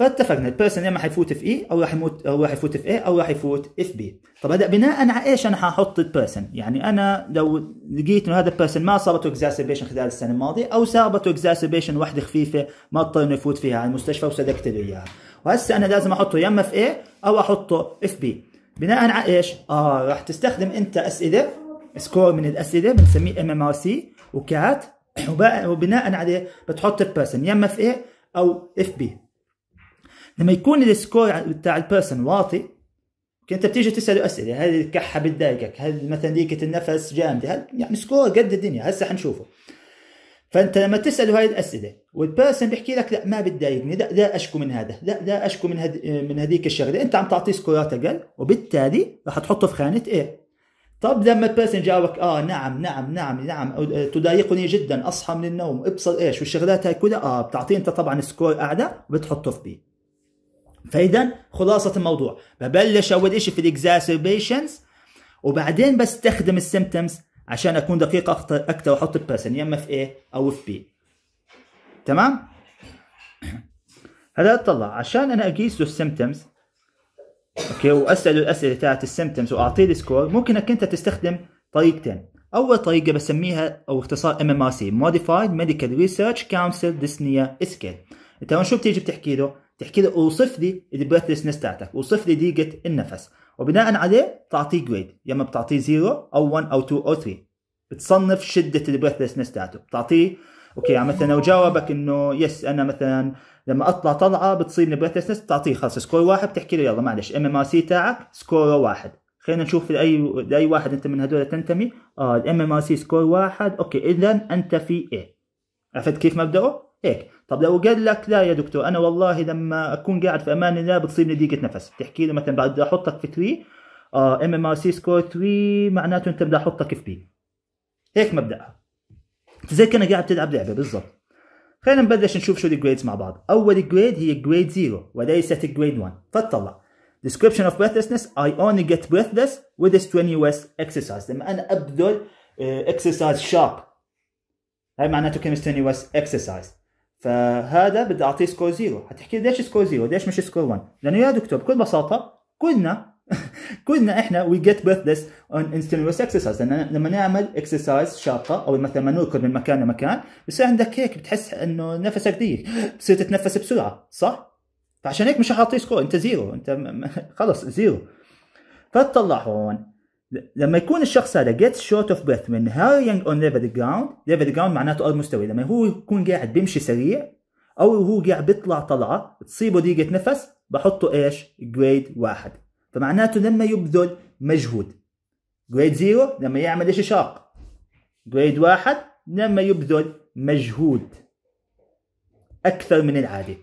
فاتفقنا البيرسون يا اما حيفوت في اي e او راح يموت او راح يفوت في اي او راح يفوت في بي طب هذا بناء على ايش انا ححط البيرسون يعني انا لو لقيت انه هذا البيرسون ما صابته اكزاسبيشن خلال السنه الماضيه او صابته اكزاسبيشن واحده خفيفه ما اضطر انه يفوت فيها على المستشفى وصدقت له اياها وهسه انا لازم احطه يا اما في اي او احطه في بي بناء على ايش؟ اه راح تستخدم انت اسئله سكور من الاسئله بنسميه ام ام ار سي وكات وبناء عليه بتحط البيرسون يا اما في اي او في بي لما يكون السكور بتاع البيرسون واطي انت بتيجي تساله اسئله هل الكحه بتضايقك هل مثلا ديكة النفس جامده هل يعني سكور قد الدنيا هسه حنشوفه فانت لما تساله هاي الاسئله والبيرسون بيحكي لك لا ما بتضايقني لا لا اشكو من هذا لا لا اشكو من هد... من هذيك الشغله انت عم تعطيه سكورات اقل وبالتالي راح تحطه في خانه ايه طب لما البيرسون جاوبك اه نعم نعم نعم نعم آه، تضايقني جدا اصحى من النوم ابصر ايش والشغلات هاي كلها اه بتعطيه انت طبعا سكور اعلى وبتحطه في بي فاذا خلاصه الموضوع ببلش اول شيء في الاكزاسبيشنز وبعدين بستخدم السيمتومز عشان اكون دقيق اكثر واحط البيرسن يا اما في ايه او في بي تمام هلا اطلع عشان انا اقيس له السيمتومز اوكي واساله الاسئله تاعت السيمتومز واعطيه السكور ممكن انك انت تستخدم طريقتين اول طريقه بسميها او اختصار ام ام ار سي موديفايد ميديكال ريسيرش كونسل ديسنيا سكيل انت شو بتيجي بتحكي له تحكي له اوصف لي البريثلسنس تاعتك اوصف لي ضيقه النفس وبناء عليه تعطيه جريد يا اما بتعطيه 0 او 1 او 2 او 3 بتصنف شده البريثلسنس تاعته بتعطيه اوكي يعني مثلا لو جاوبك انه يس انا مثلا لما اطلع طلعه بتصيبني بريثلسنس بتعطيه خلص سكور واحد بتحكي له يلا معلش ام ام ار سي تاعك سكوره واحد خلينا نشوف لاي لاي واحد انت من هدول تنتمي اه الام ام ار سي سكور واحد اوكي اذا انت في ايه عرفت كيف مبداه؟ هيك طب لو قال لك لا يا دكتور انا والله لما اكون قاعد في امان الله بتصيبني ضيقه نفس بتحكي له مثلا بدي احطك في 3 اه ام ام ار سي سكور 3 معناته انت بدي احطك في بي هيك مبداها زي كانك قاعد تلعب لعبه بالضبط خلينا نبلش نشوف شو الجريدز مع بعض اول جريد هي جريد 0 وليست جريد 1 فتطلع description of breathlessness I only get breathless with strenuous exercise لما انا ابذل آه، exercise sharp هاي معناته كم strenuous exercise فهذا بدي اعطيه سكور زيرو حتحكي لي ليش سكور زيرو ليش مش سكور 1 لانه يا دكتور بكل بساطه كلنا [laughs] كلنا احنا وي جيت بيرث ذس اون انستنوس اكسرسايز لما نعمل اكسرسايز شاقه او مثلا ما نركض من مكان لمكان بصير عندك هيك بتحس انه نفسك ضيق بتصير تتنفس بسرعه صح؟ فعشان هيك مش حاعطيه سكور انت زيرو انت [laughs] خلص زيرو فتطلع هون لما يكون الشخص هذا gets short of breath من hurrying on level ground level ground معناته ارض مستوي لما هو يكون قاعد بيمشي سريع او هو قاعد بيطلع طلعه تصيبه ضيقه نفس بحطه ايش جريد واحد فمعناته لما يبذل مجهود جريد زيرو لما يعمل ايش شاق جريد واحد لما يبذل مجهود اكثر من العادي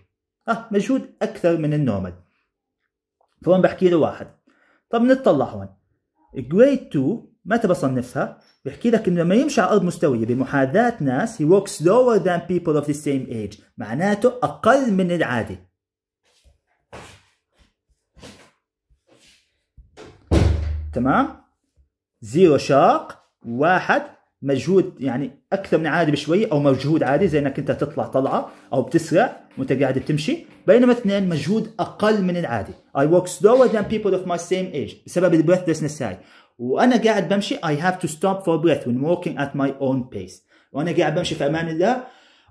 اه مجهود اكثر من النورمال فهون بحكي له واحد طب نطلع هون جريد 2 متى بصنفها؟ بحكي لك انه لما يمشي على ارض مستويه بمحاذاه ناس he walks slower than people of the same age معناته اقل من العادي تمام؟ زيرو شاق واحد مجهود يعني اكثر من عادي بشوي او مجهود عادي زي انك انت تطلع طلعه او بتسرع وانت قاعد بتمشي بينما اثنين مجهود اقل من العادي I walk slower than people of my same age بسبب البريثلسنس هاي وانا قاعد بمشي I have to stop for breath when walking at my own pace وانا قاعد بمشي في امان الله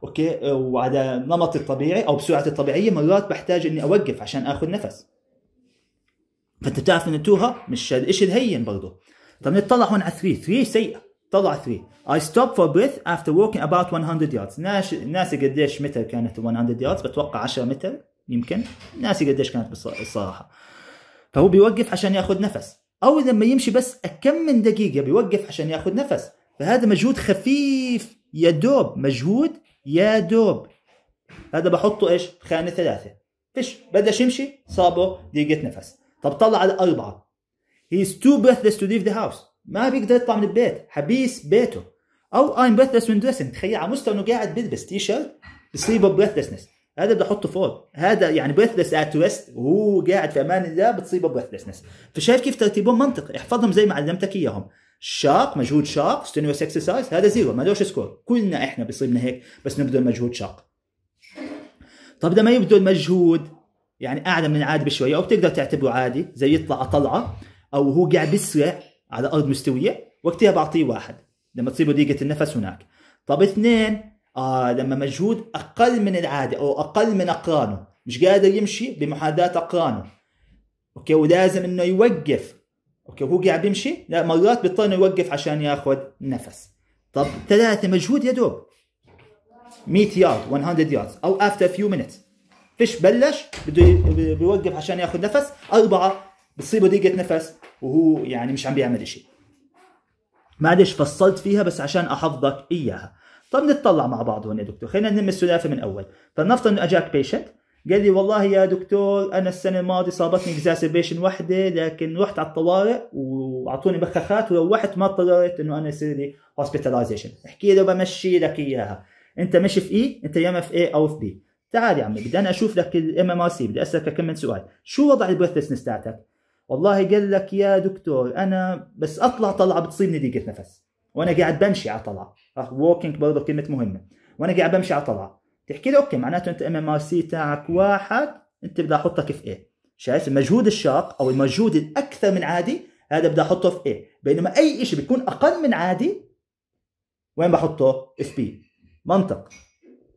اوكي وعلى نمطي الطبيعي او بسرعتي الطبيعيه مرات بحتاج اني اوقف عشان اخذ نفس فانت بتعرف ان توها مش الشيء الهين برضه طب نطلع هون على 3 3 سيئه طلع 3 I stop for breath after walking about 100 yards ناش... ناسي قديش متر كانت 100 yards بتوقع 10 متر يمكن ناسي قديش كانت بالصراحة فهو بيوقف عشان ياخذ نفس او لما يمشي بس كم من دقيقه بيوقف عشان ياخذ نفس فهذا مجهود خفيف يا دوب مجهود يا دوب هذا بحطه ايش خانه ثلاثه فيش بدأ يمشي صابه دقيقة نفس طب طلع على اربعه He is too breathless to leave the house ما بيقدر يطلع من البيت حبيس بيته او ايم بريثلس من دريسنج تخيل على مستوى انه قاعد بيلبس تي شيرت بيصيبه بريثلسنس هذا بدي احطه فوق هذا يعني بريثلس ات ريست وهو قاعد في امان الله بتصيبه بريثلسنس فشايف كيف ترتيبهم منطقي احفظهم زي ما علمتك اياهم شاق مجهود شاق ستينوس اكسرسايز هذا زيرو ما لوش سكور كلنا احنا بيصيبنا هيك بس نبذل مجهود شاق طب لما يبذل مجهود يعني اعلى من العادي بشويه او بتقدر تعتبره عادي زي يطلع طلعه او هو قاعد بيسرع على ارض مستويه وقتها بعطيه واحد لما تصيبه ضيقه النفس هناك طب اثنين آه لما مجهود اقل من العاده او اقل من اقرانه مش قادر يمشي بمحاذاه اقرانه اوكي ولازم انه يوقف اوكي وهو قاعد بيمشي لا مرات بيضطر انه يوقف عشان ياخذ نفس طب ثلاثه مجهود يا دوب 100 يارد 100 يارد او افتر فيو مينتس فيش بلش بده بيوقف عشان ياخذ نفس اربعه بتصيبه ضيقه نفس وهو يعني مش عم بيعمل شيء معلش فصلت فيها بس عشان احفظك اياها طب نتطلع مع بعض هون يا دكتور خلينا نلم السلافه من اول فلنفترض انه اجاك بيشنت قال لي والله يا دكتور انا السنه الماضيه صابتني اكزاسبيشن وحده لكن رحت على الطوارئ واعطوني بخاخات وروحت ما اضطريت انه انا يصير لي هوسبيتاليزيشن احكي له بمشي لك اياها انت مش في اي e، انت يا اما في اي او في بي تعال يا عمي بدي انا اشوف لك الام ام ار سي بدي اسالك كم من سؤال شو وضع البريثلسنس تاعتك والله قال لك يا دكتور انا بس اطلع طلعه بتصيبني ضيقه نفس وانا قاعد بمشي على طلعه ووكينج برضه كلمه مهمه وانا قاعد بمشي على طلعه تحكي له اوكي معناته انت ام ام ار سي تاعك واحد انت بدي احطك في ايه شايف المجهود الشاق او المجهود الاكثر من عادي هذا بدي احطه في ايه بينما اي شيء بيكون اقل من عادي وين بحطه؟ في بي منطق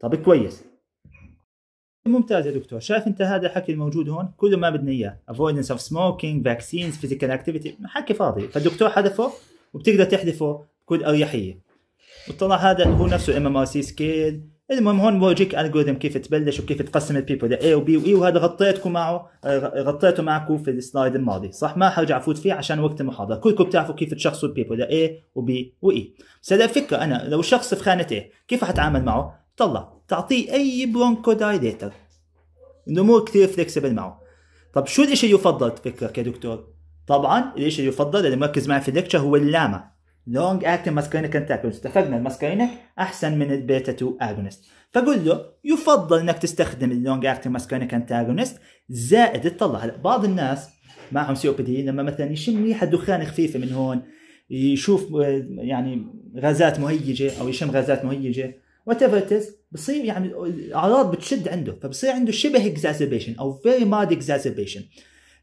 طب كويس ممتاز يا دكتور شايف انت هذا الحكي الموجود هون كله ما بدنا اياه افويدنس اوف سموكينج فاكسينز فيزيكال اكتيفيتي حكي فاضي فالدكتور حذفه وبتقدر تحذفه بكل اريحيه وطلع هذا هو نفسه الام ام ار سي سكيل المهم هون بورجيك الجوريثم كيف تبلش وكيف تقسم البيبل اي وبي واي وهذا غطيتكم معه آه، غطيته معكم في السلايد الماضي صح ما حرجع افوت فيه عشان وقت المحاضره كلكم بتعرفوا كيف تشخصوا البيبل اي وبي واي بس هذا انا لو شخص في خانه ايه كيف حتعامل معه طلع تعطيه اي دايليتر انه مو كثير فليكسبل معه طب شو الشيء يفضل تفكرك يا دكتور طبعا الشيء يفضل اللي مركز معي في الليكتشر هو اللاما لونج اكتنج ماسكرينيك انتاكونست اتفقنا الماسكرينيك احسن من البيتا 2 اجونست فقول له يفضل انك تستخدم اللونج اكتنج ماسكرينيك انتاجونست زائد اطلع هلا بعض الناس معهم سي او بي دي لما مثلا يشم ريحه دخان خفيفه من هون يشوف يعني غازات مهيجه او يشم غازات مهيجه وات ايفر بصير يعني الاعراض بتشد عنده فبصير عنده شبه اكزاسبيشن او فيري ماد اكزاسبيشن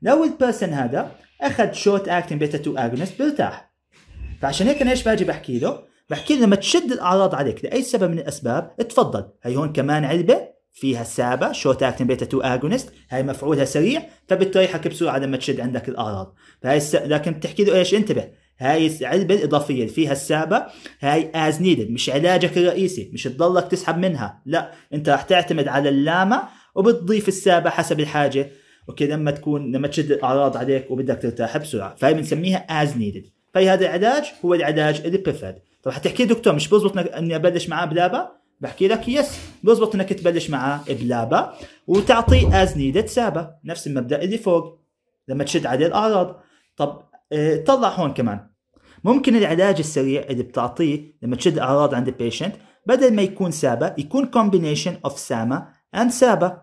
لو البيرسون هذا اخذ شورت اكتنج بيتا 2 اجونست بيرتاح فعشان هيك انا ايش باجي بحكي له؟ بحكي له لما تشد الاعراض عليك لاي سبب من الاسباب اتفضل هي هون كمان علبه فيها سابا شورت اكتنج بيتا 2 اجونست هي مفعولها سريع فبتريحك بسرعه لما تشد عندك الاعراض فهي الس... لكن بتحكي له ايش انتبه هاي العلبة الإضافية اللي فيها السابة هاي از نيدد مش علاجك الرئيسي مش تضلك تسحب منها لا أنت راح تعتمد على اللامة وبتضيف السابة حسب الحاجة اوكي لما تكون لما تشد الاعراض عليك وبدك ترتاح بسرعه فهي بنسميها از نيدد فهي هذا العلاج هو العلاج اللي بريفيرد طب حتحكي دكتور مش بزبط اني ابلش معاه بلابا بحكي لك يس بزبط انك تبلش معاه بلابا وتعطي از نيدد سابا نفس المبدا اللي فوق لما تشد عليه الاعراض طب اه طلع هون كمان ممكن العلاج السريع اللي بتعطيه لما تشد اعراض عند البيشنت بدل ما يكون سابا يكون كومبينيشن اوف ساما اند سابا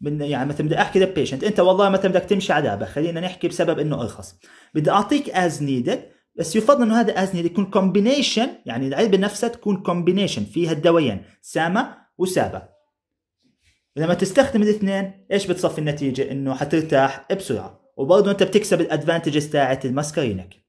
من يعني مثلا بدي احكي للبيشنت انت والله مثلا بدك تمشي على دابا خلينا نحكي بسبب انه ارخص بدي اعطيك از نيدد بس يفضل انه هذا از نيدد يكون كومبينيشن يعني العلبه نفسها تكون كومبينيشن فيها الدويين ساما وسابا لما تستخدم الاثنين ايش بتصفي النتيجه انه حترتاح بسرعه وبرضه انت بتكسب الادفانتجز تاعت الماسكارينك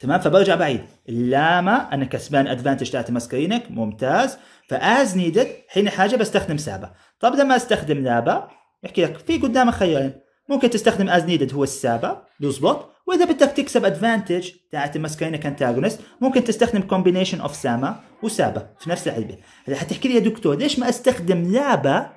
تمام فبرجع بعيد اللاما انا كسبان ادفانتج تاعت ماسكرينك ممتاز فاز نيدد حين حاجه بستخدم سابا طب لما استخدم لابا يحكي لك في قدامك خيارين ممكن تستخدم از نيدد هو السابا يزبط واذا بدك تكسب ادفانتج تاعت المسكرينك انتاجونست ممكن تستخدم كومبينيشن اوف ساما وسابا في نفس العلبه هلا حتحكي لي يا دكتور ليش ما استخدم لابا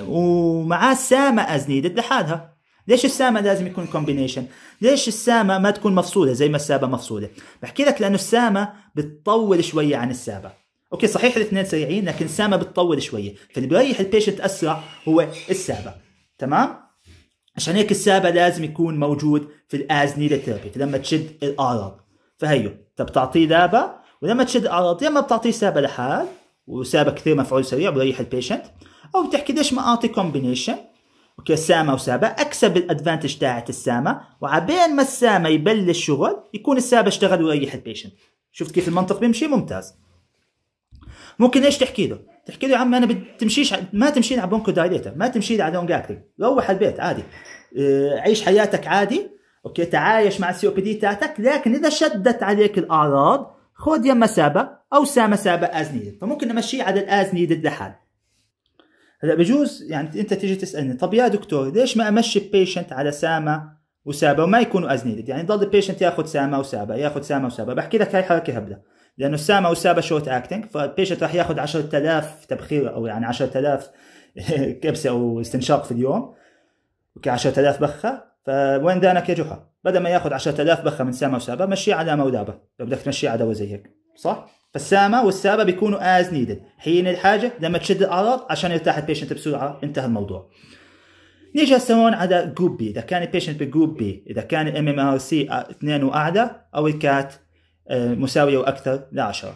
ومعاه ساما از نيدد لحالها ليش السامة لازم يكون كومبينيشن ليش السامة ما تكون مفصولة زي ما السابة مفصولة بحكي لك لأنه السامة بتطول شوية عن السابة اوكي صحيح الاثنين سريعين لكن السامة بتطول شوية فاللي بيريح البيشنت أسرع هو السابة تمام عشان هيك السابة لازم يكون موجود في الأز نيد ثيرابي لما تشد الأعراض فهيو طب تعطيه دابة ولما تشد الاعراض يا اما بتعطيه سابة لحال وسابة كثير مفعول سريع بيريح البيشنت او بتحكي ليش ما اعطي كومبينيشن اوكي السامه وسابه اكسب الادفانتج تاعت السامه وعبين ما السامه يبلش شغل يكون السابه اشتغل ويريح البيشنت شفت كيف المنطق بيمشي ممتاز ممكن ايش تحكي له تحكي له يا عم انا بتمشيش ما تمشي على بونكو دايليتر ما تمشي على لونج اكتنج روح البيت عادي آه، عيش حياتك عادي اوكي تعايش مع السي او بي دي تاعتك لكن اذا شدت عليك الاعراض خذ يا مسابه او سامه سابه از نيدد فممكن نمشيه على الاز نيدد لحال هلا بجوز يعني انت تيجي تسالني طب يا دكتور ليش ما امشي البيشنت على سامه وسابا وما يكونوا ازنيدد يعني ضل البيشنت ياخذ سامه وسابا ياخذ سامه وسابا بحكي لك هاي حركه هبله لانه السامه وسابا شورت اكتنج فالبيشنت راح ياخذ 10000 تبخير او يعني 10000 [laughs] كبسه او استنشاق في اليوم اوكي 10000 بخه فوين دانك يا جحا بدل ما ياخذ 10000 بخه من سامه وسابا مشيه على مولابه لو بدك تمشيه على دواء زي هيك صح؟ السامة والسابة بيكونوا از نيدد حين الحاجة لما تشد الأعراض عشان يرتاح البيشنت بسرعة انتهى الموضوع نيجي هسه هون على جروب بي اذا كان البيشنت بجروب بي اذا كان الام ام ار سي اثنين واعلى او الكات آه، مساويه واكثر ل 10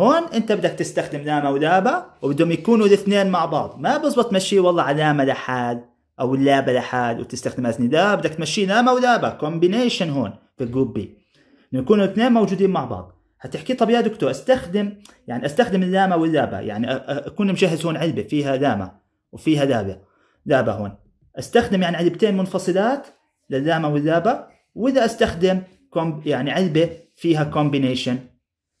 هون انت بدك تستخدم لاما ولابا وبدهم يكونوا الاثنين مع بعض ما بزبط تمشيه والله على لاما لحال او اللابا لحال وتستخدم ازني لا بدك تمشيه لاما ولابا كومبينيشن هون في الجروب بي انه يكونوا الاثنين موجودين مع بعض هتحكي طب يا دكتور استخدم يعني استخدم اللامه واللابه يعني اكون مجهز هون علبه فيها لامه وفيها لابه لابه هون استخدم يعني علبتين منفصلات لللامه واللابه واذا استخدم يعني علبه فيها كومبينيشن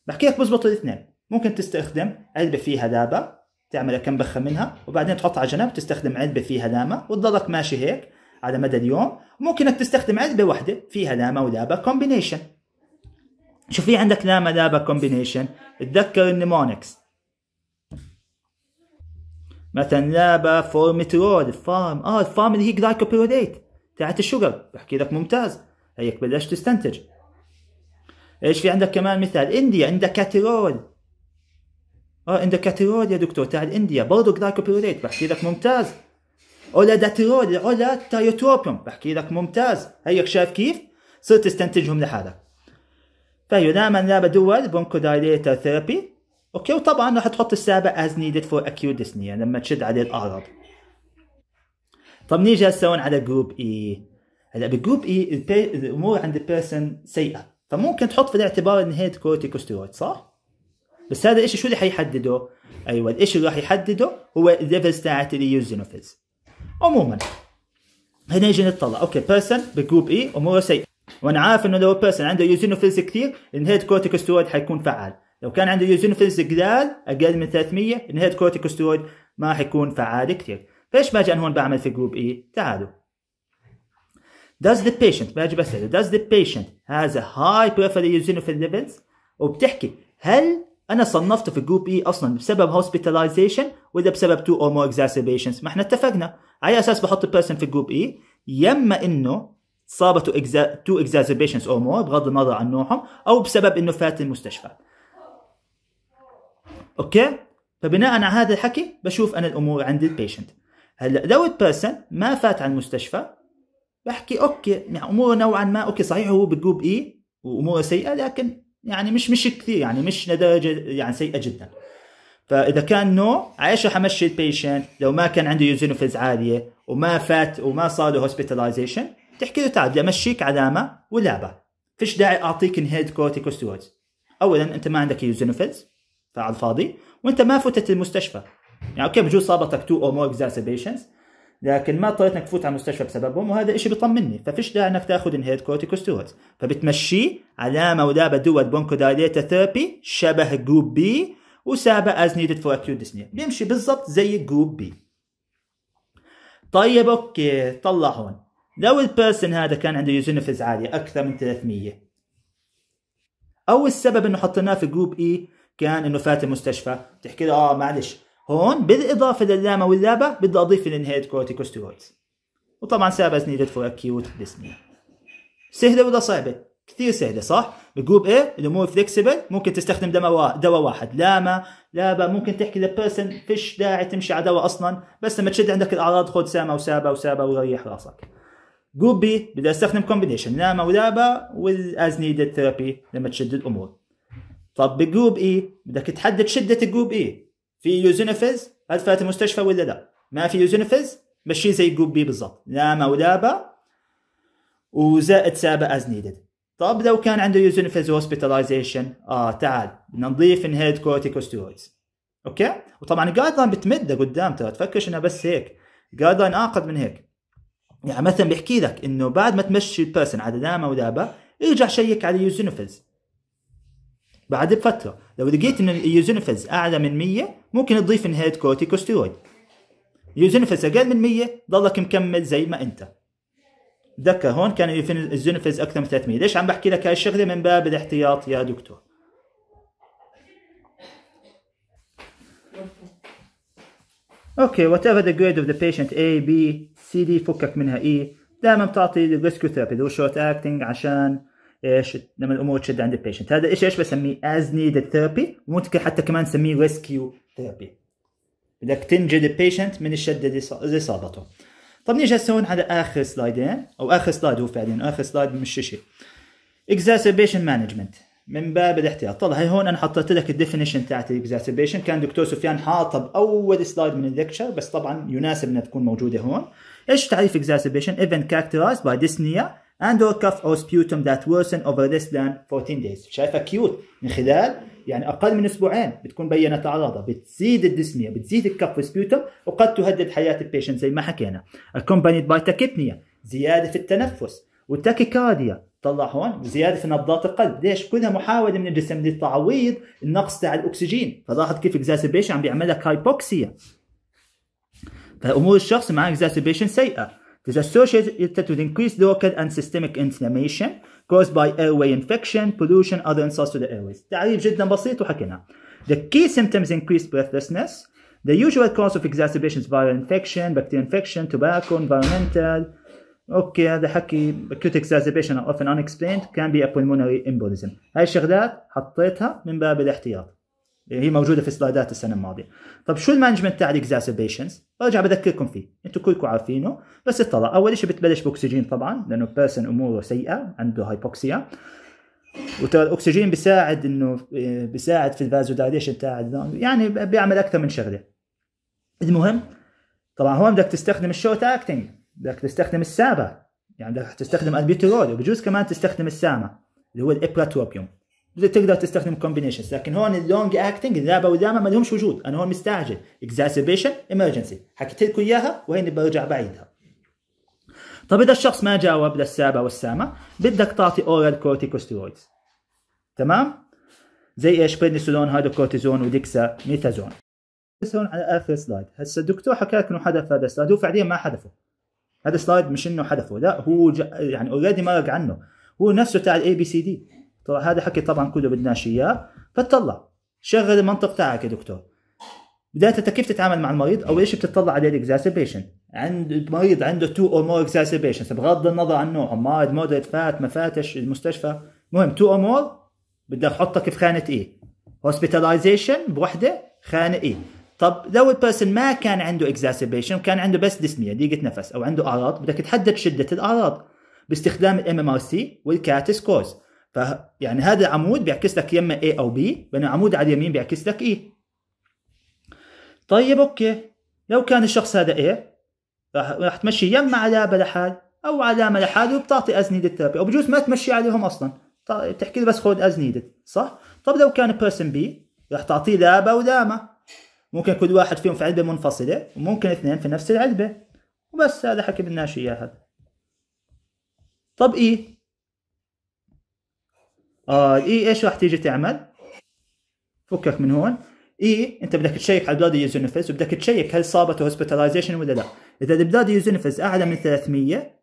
بحكي لك بزبط الاثنين ممكن تستخدم علبه فيها لابه تعمل كم بخه منها وبعدين تحطها على جنب تستخدم علبه فيها لامه وتضلك ماشي هيك على مدى اليوم انك تستخدم علبه واحده فيها لامه ولابه كومبينيشن شو في عندك لاما لابا كومبينيشن اتذكر النيمونكس مثلا لابا فورميترول الفارم اه الفارم اللي هي جلايكوبيروديت تاعت الشجر بحكي لك ممتاز هيك بلشت تستنتج ايش في عندك كمان مثال انديا عندك كاتيرول اه عندك كاتيرول يا دكتور تاع الانديا برضه جلايكوبيروديت بحكي لك ممتاز اولا داتيرول اولا تايوتروبيوم بحكي لك ممتاز هيك شايف كيف صرت تستنتجهم لحالك فهي دائما لعبه دول برونكودايليتر ثيرابي اوكي وطبعا راح تحط السابع از نيدد فور اكيو ديسنيا لما تشد عليه الاعراض طب نيجي هسه على جروب اي e. هلا بجروب e اي الامور عند البيرسون سيئه فممكن تحط في الاعتبار ان هي كورتيكوستيرويد صح؟ بس هذا الشيء شو اللي حيحدده؟ ايوه الشيء اللي راح يحدده هو الليفلز تاعت اليوزينوفيلز عموما هنا نطلع اوكي بيرسون بجروب اي اموره سيئه وانا عارف انه لو بيرسون عنده يوزينوفيلز كثير الانهيد كورتيكوسترويد حيكون فعال لو كان عنده يوزينوفيلز قلال اقل من 300 الانهيد كورتيكوسترويد ما حيكون فعال كثير فايش باجي انا هون بعمل في جروب اي e. تعالوا Does the patient باجي بسأله Does the patient has a high peripheral eosinophil levels وبتحكي هل انا صنفته في جروب اي e اصلا بسبب hospitalization ولا بسبب two or more exacerbations ما احنا اتفقنا على اساس بحط البيرسون في جروب اي e. يما انه صابت تو اكزازبيشنز او مور بغض النظر عن نوعهم او بسبب انه فات المستشفى اوكي فبناء على هذا الحكي بشوف انا الامور عند البيشنت هلا لو البيرسون ما فات على المستشفى بحكي اوكي يعني اموره نوعا ما اوكي صحيح هو بجروب اي واموره سيئه لكن يعني مش مش كثير يعني مش لدرجه يعني سيئه جدا فاذا كان نو عايش رح امشي البيشنت لو ما كان عنده يوزينوفيز عاليه وما فات وما صار له هوسبيتاليزيشن تحكي له تعال بدي امشيك علامه ولعبه فيش داعي اعطيك انهيد كورتيكوستيرويدز اولا انت ما عندك يوزينوفيلز فعلى الفاضي وانت ما فتت المستشفى يعني اوكي بجوز صابتك تو او مور اكزاسبيشنز لكن ما اضطريت انك تفوت على المستشفى بسببهم وهذا الشيء بيطمني ففيش داعي انك تاخذ انهيد كورتيكوستيرويدز فبتمشيه علامه ولابه دوت بونكودايليتا ثيرابي شبه جروب بي وسابه از نيدد فور اكيوت ديسنيا بيمشي بالضبط زي جروب بي طيب اوكي طلع هون لو البيرسون هذا كان عنده يوزر عالية أكثر من 300 أو السبب إنه حطيناه في جروب إي e كان إنه فات المستشفى تحكي له آه معلش هون بالإضافة لللاما واللابا بدي أضيف الانهيد كورتيكوستيرويدز وطبعا از نيدد فور أكيوت ديسنيا سهلة ولا صعبة؟ كثير سهلة صح؟ بجروب ايه الامور فليكسبل ممكن تستخدم دواء دواء واحد لاما لابا ممكن تحكي للبيرسون فيش داعي تمشي على دواء اصلا بس لما تشد عندك الاعراض خذ ساما وسابا وسابا وريح راسك جروب بي بدي استخدم كومبينيشن لاما ولابا والاز نيدد ثيرابي لما تشد الامور طب بجروب اي e، بدك تحدد شده الجروب اي e. في هل ادفعت المستشفى ولا لا ما في يوزينفز مشي زي جروب بي بالضبط لاما ولابا وزائد سابا از نيدد طب لو كان عنده يوزينفز هوسبيتاليزيشن اه تعال بدنا نضيف انهيد كورتيكوستيرويدز اوكي وطبعا الجايد لاين بتمد لقدام ترى تفكرش انها بس هيك جايد لاين اعقد من هيك يعني مثلا بيحكي لك انه بعد ما تمشي البيرسون على داما ودابا ارجع شيك على يوزنفز بعد بفتره لو لقيت انه اليوزنفز اعلى من 100 ممكن تضيف انهيرت كورتيكوستيرويد يوزنفز اقل من 100 ضلك مكمل زي ما انت تذكر هون كان اليوزنفز اكثر من 300 ليش عم بحكي لك هاي الشغله من باب الاحتياط يا دكتور Okay, whatever the grade of the patient A, B, سي دي فكك منها اي دائما بتعطي الريسكيو ثيرابي اللي هو شورت اكتنج عشان ايش لما الامور تشد عند البيشنت هذا ايش ايش بسميه از نيدد ثيرابي وممكن حتى كمان نسميه ريسكيو ثيرابي بدك تنجد البيشنت من الشده اللي صابته طب نيجي هسه هون على اخر سلايدين او اخر سلايد هو فعليا اخر سلايد مش شيء اكزاسبيشن مانجمنت من باب الاحتياط طلع هي هون انا حطيت لك الديفينيشن تاعت الاكزاسبيشن كان دكتور سفيان حاطها باول سلايد من الليكشر بس طبعا يناسب انها تكون موجوده هون ايش تعريف exacerbation event characterized by dyspnea and or cough or sputum that worsen over less than 14 days شايفه كيوت من خلال يعني اقل من اسبوعين بتكون بينت اعراضها بتزيد الدسميه بتزيد الكف والسبيوتم وقد تهدد حياه البيشنت زي ما حكينا accompanied باي تاكيبنيا زياده في التنفس والتاكيكارديا طلع هون زياده في نبضات القلب ليش كلها محاوله من الجسم للتعويض النقص تاع الاكسجين فلاحظ كيف اكزاسبيشن عم بيعمل لك هايبوكسيا فامور الشخص مع exacerbation سيئه It is associated with increased local and systemic inflammation caused by airway infection, pollution, other insults to the airways. تعريف جدا بسيط وحكينا. The key symptoms increased breathlessness. The usual cause of exacerbations viral infection, bacterial infection, tobacco, environmental. اوكي هذا حكي acute exacerbation are often unexplained can be a pulmonary embolism. هاي الشغلات حطيتها من باب الاحتياط. هي موجوده في سلايدات السنه الماضيه طب شو المانجمنت تاع الاكزاسبيشنز برجع بذكركم فيه انتم كلكم عارفينه بس اطلع اول شيء بتبلش باكسجين طبعا لانه بيرسون اموره سيئه عنده هايبوكسيا وترى الاكسجين بيساعد انه آه، بيساعد في الفازو دايليشن تاع يعني بيعمل اكثر من شغله المهم طبعا هون بدك تستخدم الشورت اكتنج بدك تستخدم السابا يعني بدك تستخدم البيترول وبجوز كمان تستخدم السامه اللي هو الابراتوبيوم تقدر تستخدم كومبينيشنز لكن هون اللونج اكتنج الذابه والذامه ما لهمش وجود انا هون مستعجل اكزاسبيشن ايمرجنسي حكيت لكم اياها وهين برجع بعيدها طب اذا الشخص ما جاوب للسابه والسامه بدك تعطي اورال كورتيكوستيرويدز تمام زي ايش بنسلون هيدروكورتيزون وديكسا ميثازون على اخر سلايد هسه الدكتور حكى لك انه حذف هذا السلايد هو فعليا ما حذفه هذا السلايد مش انه حذفه لا هو ج... يعني اوريدي مرق عنه هو نفسه تاع الاي بي سي دي طبعا هذا حكي طبعا كله بدناش اياه فتطلع شغل المنطق تاعك يا دكتور بدايه انت كيف تتعامل مع المريض اول شيء بتطلع عليه الاكزاسبيشن عند المريض عنده تو او مور اكزاسبيشن بغض النظر عن نوعه مارد مودريت فات ما فاتش المستشفى المهم تو او مور بدك احطك في خانه ايه e. هوسبيتاليزيشن بوحده خانه ايه طب لو البيرسون ما كان عنده اكزاسبيشن كان عنده بس دسميه ضيقه نفس او عنده اعراض بدك تحدد شده الاعراض باستخدام الام ام ار سي والكات سكورز ف يعني هذا العمود بيعكس لك يما A او B بينما عمود على اليمين بيعكس لك E طيب اوكي لو كان الشخص هذا A راح راح تمشي يما على علامه لحال او على علامه لحال وبتعطي أزنيد الثيرابي او بجوز ما تمشي عليهم اصلا بتحكي له بس خذ أزنيد صح؟ طب لو كان بيرسون بي راح تعطيه لابا ولاما ممكن كل واحد فيهم في علبه منفصله وممكن اثنين في نفس العلبه وبس هذا حكي بدناش اياه هذا طب ايه الاي آه، ايش راح تيجي تعمل؟ فكك من هون اي انت بدك تشيك على البلاد يوزونيفز وبدك تشيك هل صابته هوسبيتاليزيشن ولا لا اذا البلاد يوزونيفز اعلى من 300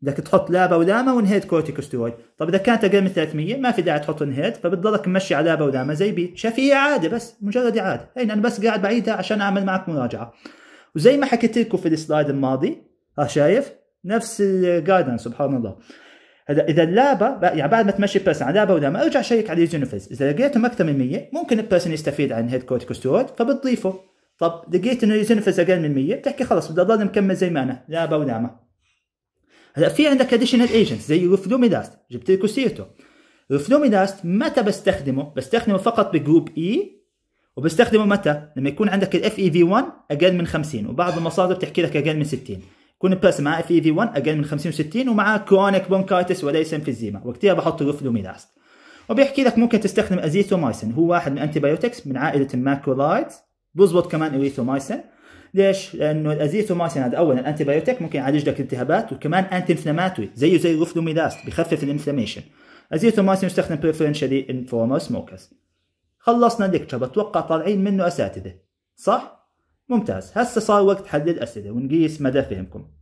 بدك تحط لابا ولاما وانهيد كورتيكوستيرويد طب اذا كانت اقل من 300 ما في داعي تحط انهيد فبتضلك ممشي على لابا ولاما زي بي هي عاده بس مجرد عاده هين انا بس قاعد بعيدها عشان اعمل معك مراجعه وزي ما حكيت لكم في السلايد الماضي ها شايف نفس الجايدنس سبحان الله هذا اذا اللابا يعني بعد ما تمشي يعني بيرسون على لعبه ما ارجع شيك على اليوزر انترفيس اذا لقيتهم اكثر من 100 ممكن البيرسون يستفيد عن هيد كوستورد فبتضيفه طب لقيت انه اليوزر انترفيس اقل من 100 بتحكي خلص بدي اضل مكمل زي ما انا لابا لعبه ما هلا في عندك اديشنال ايجنت زي رفلوميداست جبت لكم سيرته رفلوميداست متى بستخدمه؟ بستخدمه فقط بجروب اي e، وبستخدمه متى؟ لما يكون عندك الاف اي في 1 اقل من 50 وبعض المصادر بتحكي لك اقل من 60 كون بلس مع اف اي في 1 اقل من 50 و60 ومعاه كرونيك بونكايتس وليس انفيزيما وقتها بحط روفلوميداست وبيحكي لك ممكن تستخدم ازيثومايسن هو واحد من الانتي بايوتكس من عائله الماكرولايدز بيظبط كمان اريثومايسين ليش؟ لانه الازيثومايسن هذا اولا انتي بايوتيك ممكن يعالج لك التهابات وكمان انتي انفلاماتوري زيه زي الروفلوميلاست بخفف الانفلاميشن ازيثومايسن يستخدم بريفرنشالي ان فورمر سموكرز خلصنا الليكتشر بتوقع طالعين منه اساتذه صح؟ ممتاز هسه صار وقت حل الاسئله ونقيس مدى فهمكم